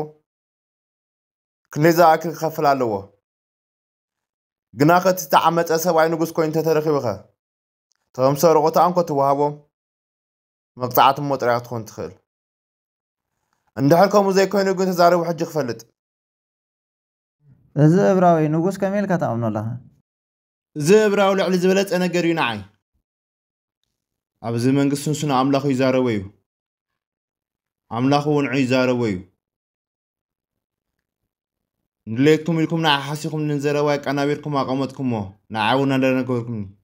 ክንደይ ዝኣክል ክኸፍል ኣለዎ ግና ከቲ ዝተዓመፀ ሰብኣይ ንጉስ ኮይኑ ተተረኪቡ ኸ እቶም ሰረቆታ እንኮ ትወሃቦም መቕፃዕቲ ሞ ጥራያ ክትኮን ትኽእል اندحركم وزي كوين يقول تزاري وحج خفلت زبراوي نقوس كميل كتامن الله زبراوي لعلي زبلت انا قرين عاي ابزي من قصن سنة عملاخو يزاري ويو عملاخو ونعي يزاري ويو نليكتم لكم نع حاسيكم ننزل وايك انا بيركم اقامتكم مو نعاونا لنا قولكم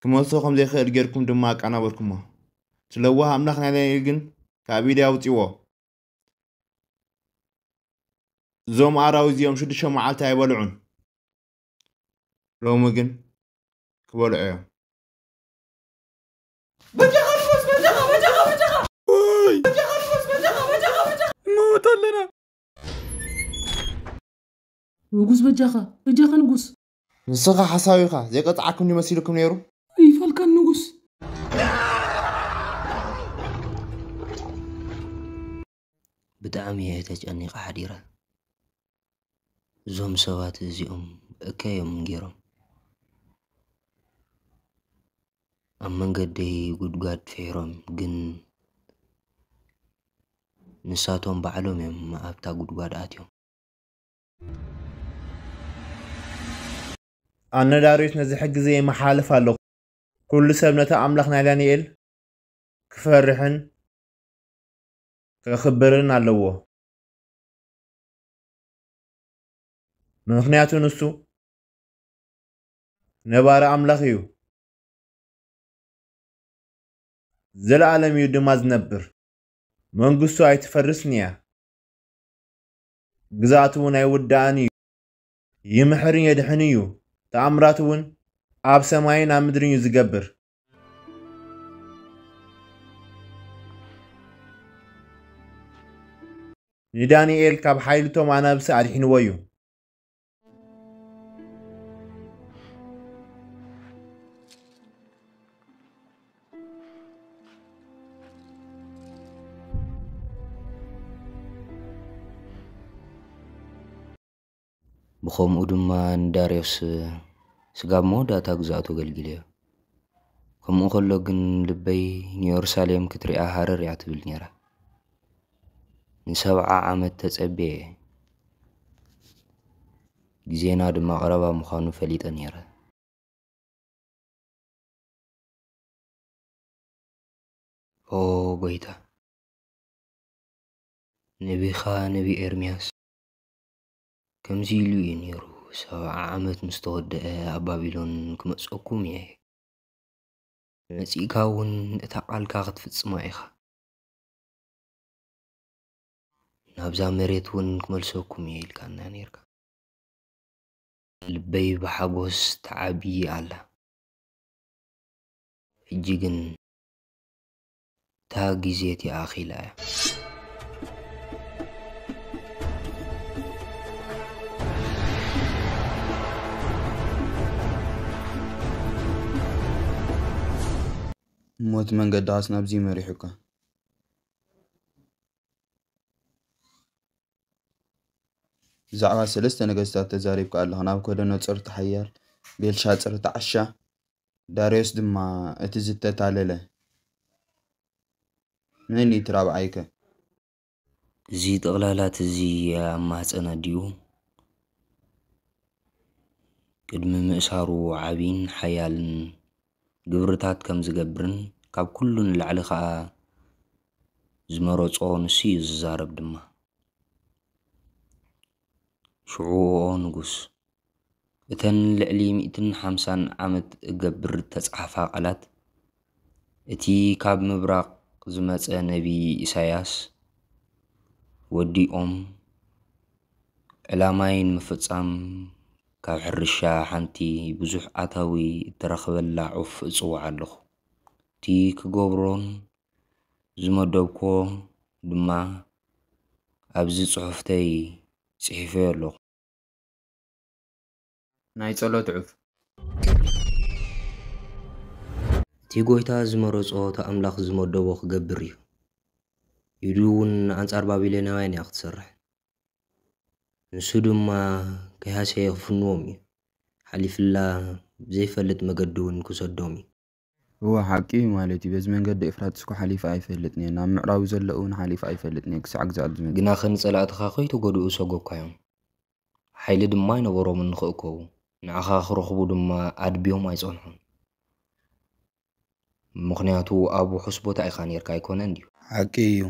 كما سوكم زي خير جيركم دماك انا بيركم مو تلوها عملاخنا لين يلقن كابيد أوتيو زوم أراوز يوم شد شو معلته يبلعون رومجن كبر عيو بجاها بس بجاها بجاها بجاها بجاها بس بجاها بجاها بجاها موت لنا زي قطعكم لما نيرو ብጣዕሚ እየ ተጨኒቐ ሓዲረ እዞም ሰባት እዚኦም እከዮም ገይሮም ኣብ መንገደይ ጉድጓድ ፍሒሮም ግን ንሳቶም ባዕሎም እዮም ኣብታ ጉድጓድ ኣትዮም ኣነ ዳርዮት ነዚ ሕጊ ዘየመሓልፍ ኣለኹ ኩሉ ሰብ ነቲ ኣምላኽ ናይ ዳንኤል ክፈርሕን ከክብርን ኣለዎ ምክንያቱ ንሱ ነባሪ ኣምላኽ እዩ ዘለዓለም እዩ ድማ ዝነብር መንግስቱ ኣይትፈርስን እያ ግዛኣት እውን ኣይውዳእን እዩ ይምሕርን የድሕን እዩ ተኣምራት እውን ኣብ ሰማይን ኣብ ምድርን እዩ ዝገብር ንዳንኤል ካብ ሓይልቶም ኣናብሲ ኣድሒንዎ እዩ ብከምኡ ድማ ንዳርዮስ ስጋብ መወዳእታ ግዛእቱ ኣገልጊለ እዮ ከምኡ ከሎ ግን ልበይ ንየሩሳሌም ክትሪኣ ሃረር እያ ትብል ነራ نسبعة عمد تسبيه جزينا دم مغربا مخانو فليت أنيرا أوه قويتا نبي خا نبي إرمياس كم زيلو ينيرو سبعة عمد مستودة أبابلون كمس أكوم يهي مسيكاون أتاقال كاغت في السماء إخا ናብዛ መሬት እውን ክመልሰኩም እየ ኢልካና ነርካ ልበይ ብሓጎስ ተዓብዪ ኣላ ሕጂ ግን እታ ግዜ ኣኺላ እያ ሞት መንገዲ ናብዚ መሪሑካ زعما سلست نگستات تزاریب که الله ناب کرد نت صرت حیر بیل شاد صرت عشا داریس دم ما اتزت تعلله من نیت راب عایق زید اغلالات زی مات اندیوم کدوم مسارو عابین حیال جبرتات کم زجبرن كاب كلن لعلخا زمرد آن سیز زارب دم ما ሽዑዎ ንጉስ እተን ልዕሊ 150 ዓመት እገብር ተጻሕፋ ቓላት እቲ ካብ ምብራቕ ዝመጸ ነቢይ ኢሳያስ ወዲኦም ዕላማይ ንምፍጻም ካብ ሕርሻ ሓንቲ ብዙሕ ኣታዊ እተረኽበላ ዑፍ እፅዋዕ ኣለኹ እቲ ክገብሮን ዝመደብኮ ድማ ኣብዚ ጽሑፍተይ ጽሒፈዮ ኣለኹ ናይ ጸሎት ዑፍ እቲ ጐይታ ዝመረፆ እቲ ኣምላኽ ዝመደቦ ክገብር እዩ ኢዱ እውን ኣንጻር ባቢሎናውያን እያ ክትሰርሕ ንሱ ድማ ከይሃሰየ ክፍንዎም እዩ ሓሊፍላ ብዘይፈልጥ መገዲ እውን ክሰዶም እዩ እዋ ሓቂ ማለት እዩ በዚ መንገዲ ኤፍራትስ እኳ ሓሊፋ ኣይፈልጥን እየ ናብ ምዕራቡ ዘሎ እውን ሓሊፋ ኣይፈልጥን እየ ክሳዕ ግዛኣት ዝመ ግና ኸንጸላእትኻ ኸይተጐድኡ ሰጎብካዮም ሓይሊ ድማ ይነበሮም ንኽእከቡ ንኣኻ ክረኽቡ ድማ ኣድብዮም ኣይፀንሑን ምክንያቱ ኣብ ውሑስ ቦታ ኢኻ ነርካ ኣይኮነን ድዩ ሓቂ እዩ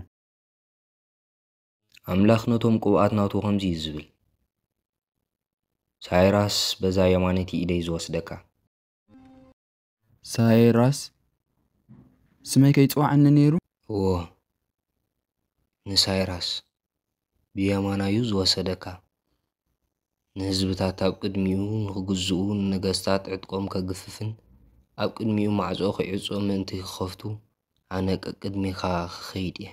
ኣምላኽ ነቶም ቅብኣት ናቱ ከምዚ እዩ ዝብል ሳይራስ በዛ የማነቲ ኢደይ ዝወስደካ ሳይራስ ስመይ ከይፅዋዕኒ ነይሩ እዎ ንሳይራስ ብየማናዩ ዝወሰደካ ንህዝብታት ኣብ ቅድሚኡ ንኽግዝኡን ነገስታት ዕጥቆም ከግፍፍን ኣብ ቅድሚኡ ማዕጾ ኺዕጽኡ ምእንቲ ክኸፍቱ ኣነ ቅድሚኻ ክኸይድ እየ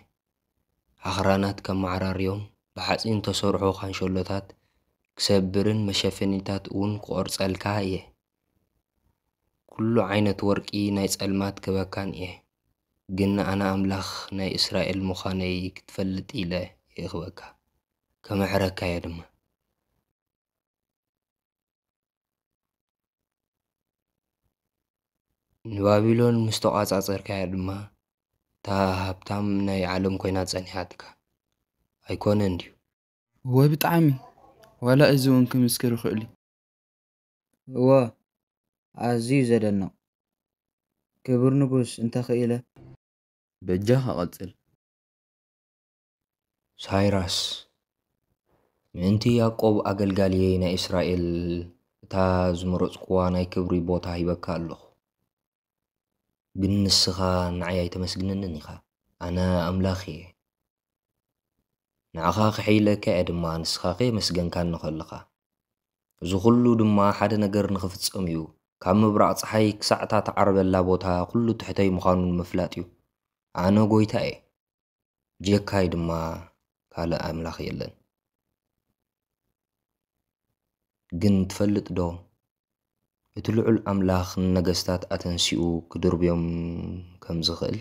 ኣኽራናት ከመዓራርዮም ብሓጺን ተሰርሑ ካንሸሎታት ክሰብርን መሸፈኒታት እውን ክቖርጸልካ እየ ኩሉ ዓይነት ወርቂ ናይ ጸልማት ክበካን እየ ግን ኣነ ኣምላኽ ናይ እስራኤል ምዃነይ ክትፈልጥ ኢለ የእኽበካ ከመሕረካ እየ ድማ ንባቢሎን ምስ ተቋፃፂርካዮ ድማ እታ ሃብታም ናይ ዓለም ኮይና ጸኒሓትካ ኣይኮነን ድዩ ወይ ብጣዕሚ ዋላ እዚ እውን ክምስክር ይኽእል እዩ እወ ኣዝዩ ዘደንቕ ክቡር ንጉስ እንተኽኢለ በጃ ኸቐጽል ሳይራስ ምእንቲ ያዕቆብ ኣገልጋልየ ናይ እስራኤል እታ ዝመረፅክዋ ናይ ክብሪ ቦታ ሂበካ ኣለኹ ግን ንስኻ ንዓይ ኣይተመስግነንን ኢኻ ኣነ ኣምላኽ እየ ንዓኻ ክሕይለካ እየ ድማ ንስኻ ከየመስገንካ ንኸለኻ እዚ ኩሉ ድማ ሓደ ነገር ንኽፍጽም እዩ ካብ ምብራቕ ፀሓይ ክሳዕታ ተዓርበላ ቦታ ኩሉ ትሕተይ ምዃኑ ንምፍላጥ እዩ ኣነ ጐይታ እየ ጀካይ ድማ ካልእ ኣምላኽ የለን ግን ትፈልጥ ዶ اتلعو الاملاخ نقستات اتنسيو كدر بيوم كم زغل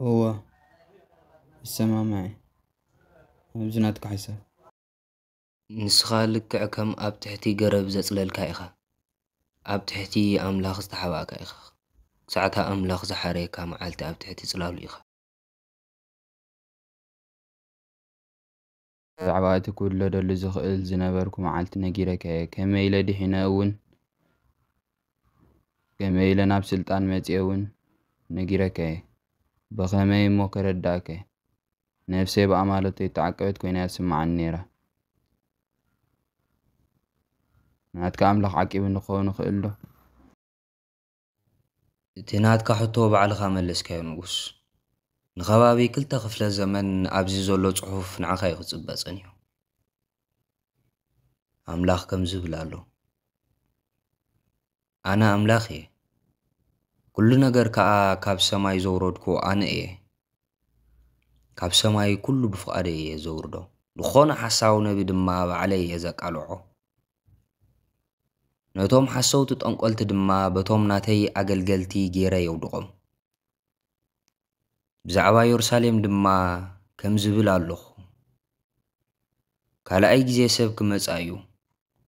هو السماء معي بزناتك حساب نسخالك كم اب تحتي قرب زلل كايخا اب تحتي املاخ استحواك كايخا ساعتها املاخ زحاريكا معالتي اب تحتي صلاه ليخة ብዛዕባ እቲ ኵሉ ደሊ ዝኽእል ዝነበርኩ መዓልቲ ነጊረካየ። ከመይ ኢለ ድሒነ እውን ከመይ ኢለ ናብ ስልጣን መጺአ እውን ነጊረካየ። ብኸመይ እሞ ከረዳእካየ። ነፍሰይ ብኣማለተይ እተዓቀበት ኮይና ትስምዓኒ ነይራ። ናትካ ኣምላኽ ዓቂቡ ንኸውን ይኽእል ዶ? እቲ ናትካ ሕቶ ባዕልኻ መለስካዮ ንጉስ። ንኸባቢ ክልተ ክፍለ ዘመን ኣብዚ ዘሎ ፅሑፍ ንዓኻ ዩ ክፅበፅን እዩ ኣምላኽ ከም ዝብል ኣሎ ኣነ ኣምላኽ እየ ኩሉ ነገር ከዓ ካብ ሰማይ ዘውረድኩ ኣነ እየ ካብ ሰማይ ኩሉ ብፍቓደ እየ ዘውርዶ ዝኾነ ሓሳዊ ነቢ ድማ ባዕለ እየ ዘቃልዖ ነቶም ሓሰውቲ ጠንቆልቲ ድማ በቶም ናተይ ኣገልገልቲ ጌረ የውድቖም ብዛዕባ ኢየሩሳሌም ድማ ከም ዝብል ኣለኹ ካልኣይ ግዜ ሰብ ክመጻ እዩ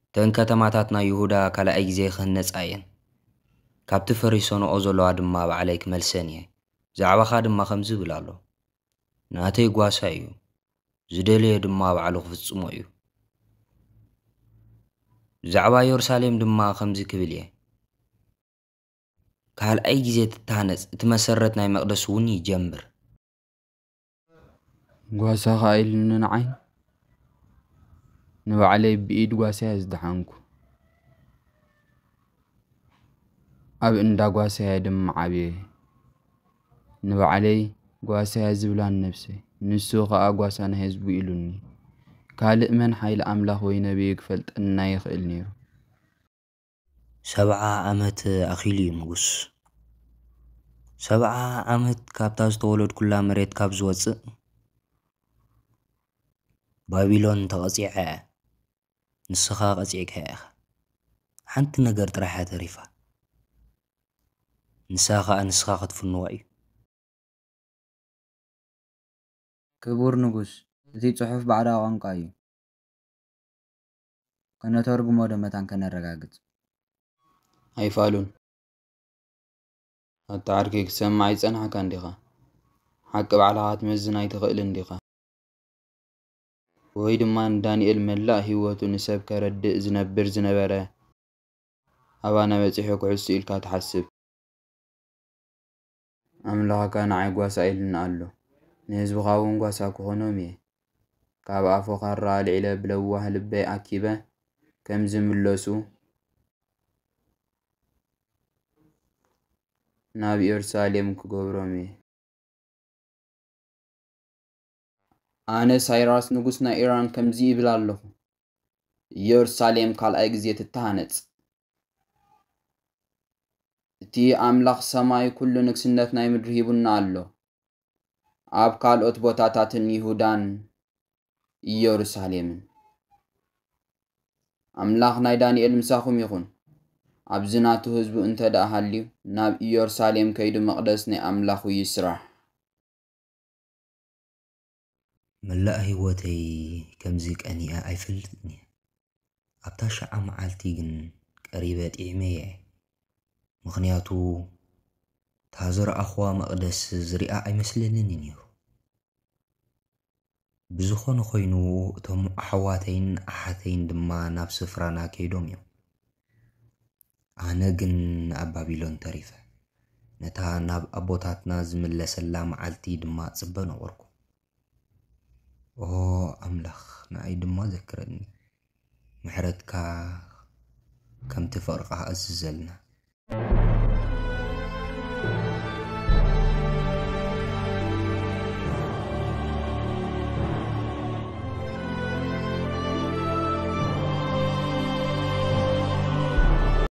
እተን ከተማታት ናይ ይሁዳ ካልኣይ ግዜ ክህነጻ እየን ካብቲ ፈሪሶንኦ ዘለዋ ድማ ባዕለይ ክመልሰን እየ ብዛዕባኻ ድማ ከም ዝብል ኣሎ ናተይ ጓሳ እዩ ዝደልየ ድማ ባዕሉ ክፍጽሞ እዩ ብዛዕባ ኢየሩሳሌም ድማ ከምዚ ክብል እየ ካልኣይ ግዜ ትታነጽ እቲ መሰረት ናይ መቕደስ እውን ይጀምር ጓሳ ኸ ኢልንንዓይ ንባዕለይ ብኢድ ጓሳያ ዝደሓንኩ ኣብ እንዳ ጓሳያ ድማ ዓብየ ንባዕለይ ጓሳያ ዝብላን ነብሰይ ንሱ ኸዓ ጓሳ ናይ ህዝቡ ኢሉኒ ካልእ መን ሓይሊ ኣምላኽ ወይ ነቢይ ክፈልጠና ይኽእል ነይሩ سبعة أمت أخيلي مغوس سبعة أمت كابتاز تولد كل مريت كابز وز بابلون تغزي عيه نسخة غزي عيه حنت نقر تراحة تريفة نساخة نسخة خطف النوائي كبور نغوس زي تحف بعدها وانقاي كنا ترقم ودمتان كنا رقاقت ኣይፋሉን ኣታዓርኪ ክሰማዕ ይጸናሕካ እንዲኻ ሓቂ ባዕልኻ ክትመዝን ኣይትኽእልን ዲኻ ወይ ድማ ንዳንኤል መላእ ህይወቱ ንሰብ ከረድእ ዝነብር ዝነበረ ኣባና በፂሑ ክዕሱ ኢልካ ትሓስብ ኣምላኽካ ንዓይ ጓሳ ኢልና ኣሎ ንህዝቢኻ እውን ጓሳ ክኾኖም እየ ካብ ኣፎ ካራ ብለዋህ ልበይ ኣኪበ ከም ዝምለሱ ናብ ኢየሩሳሌም ክገብሮም እየ ኣነ ሳይራስ ንጉስ ናይ ኢራን ከምዚ ይብል ኣለኹ ኢየሩሳሌም ካልኣይ ግዜ ትተሃነፅ እቲ ኣምላኽ ሰማይ ኩሉ ንግስነት ናይ ምድሪ ሂቡና ኣሎ ኣብ ካልኦት ቦታታትን ይሁዳን ኢየሩሳሌምን ኣምላኽ ናይ ዳንኤል ምሳኹም ይኹን ኣብዚ ናቱ ህዝቡ እንተ ደኣ ሃልዩ ናብ ኢየሩሳሌም ከይዱ መቕደስ ናይ ኣምላኹ ይስራሕ መላእ ህወተይ ከምዚ ቀኒኣ ኣይፈልጥን እየ ኣብታ ሸዓ መዓልቲ ግን ቀሪበ ጢዕመ እየ ምክንያቱ እታ ዝረኣኽዋ መቕደስ ዝሪኣ ኣይመስለንን ነይሩ ብዝኾነ ኮይኑ እቶም ኣሕዋተይን ኣሓተይን ድማ ናብ ስፍራና ከይዶም እዮም أنا جن أبابيلون تريفة نتا ناب أبوتاتنا زمن سلام عالتي دما تسبنا وركو أوه أملخ نأي دما ذكرني محرتك كم تفرقها أززلنا Thank you.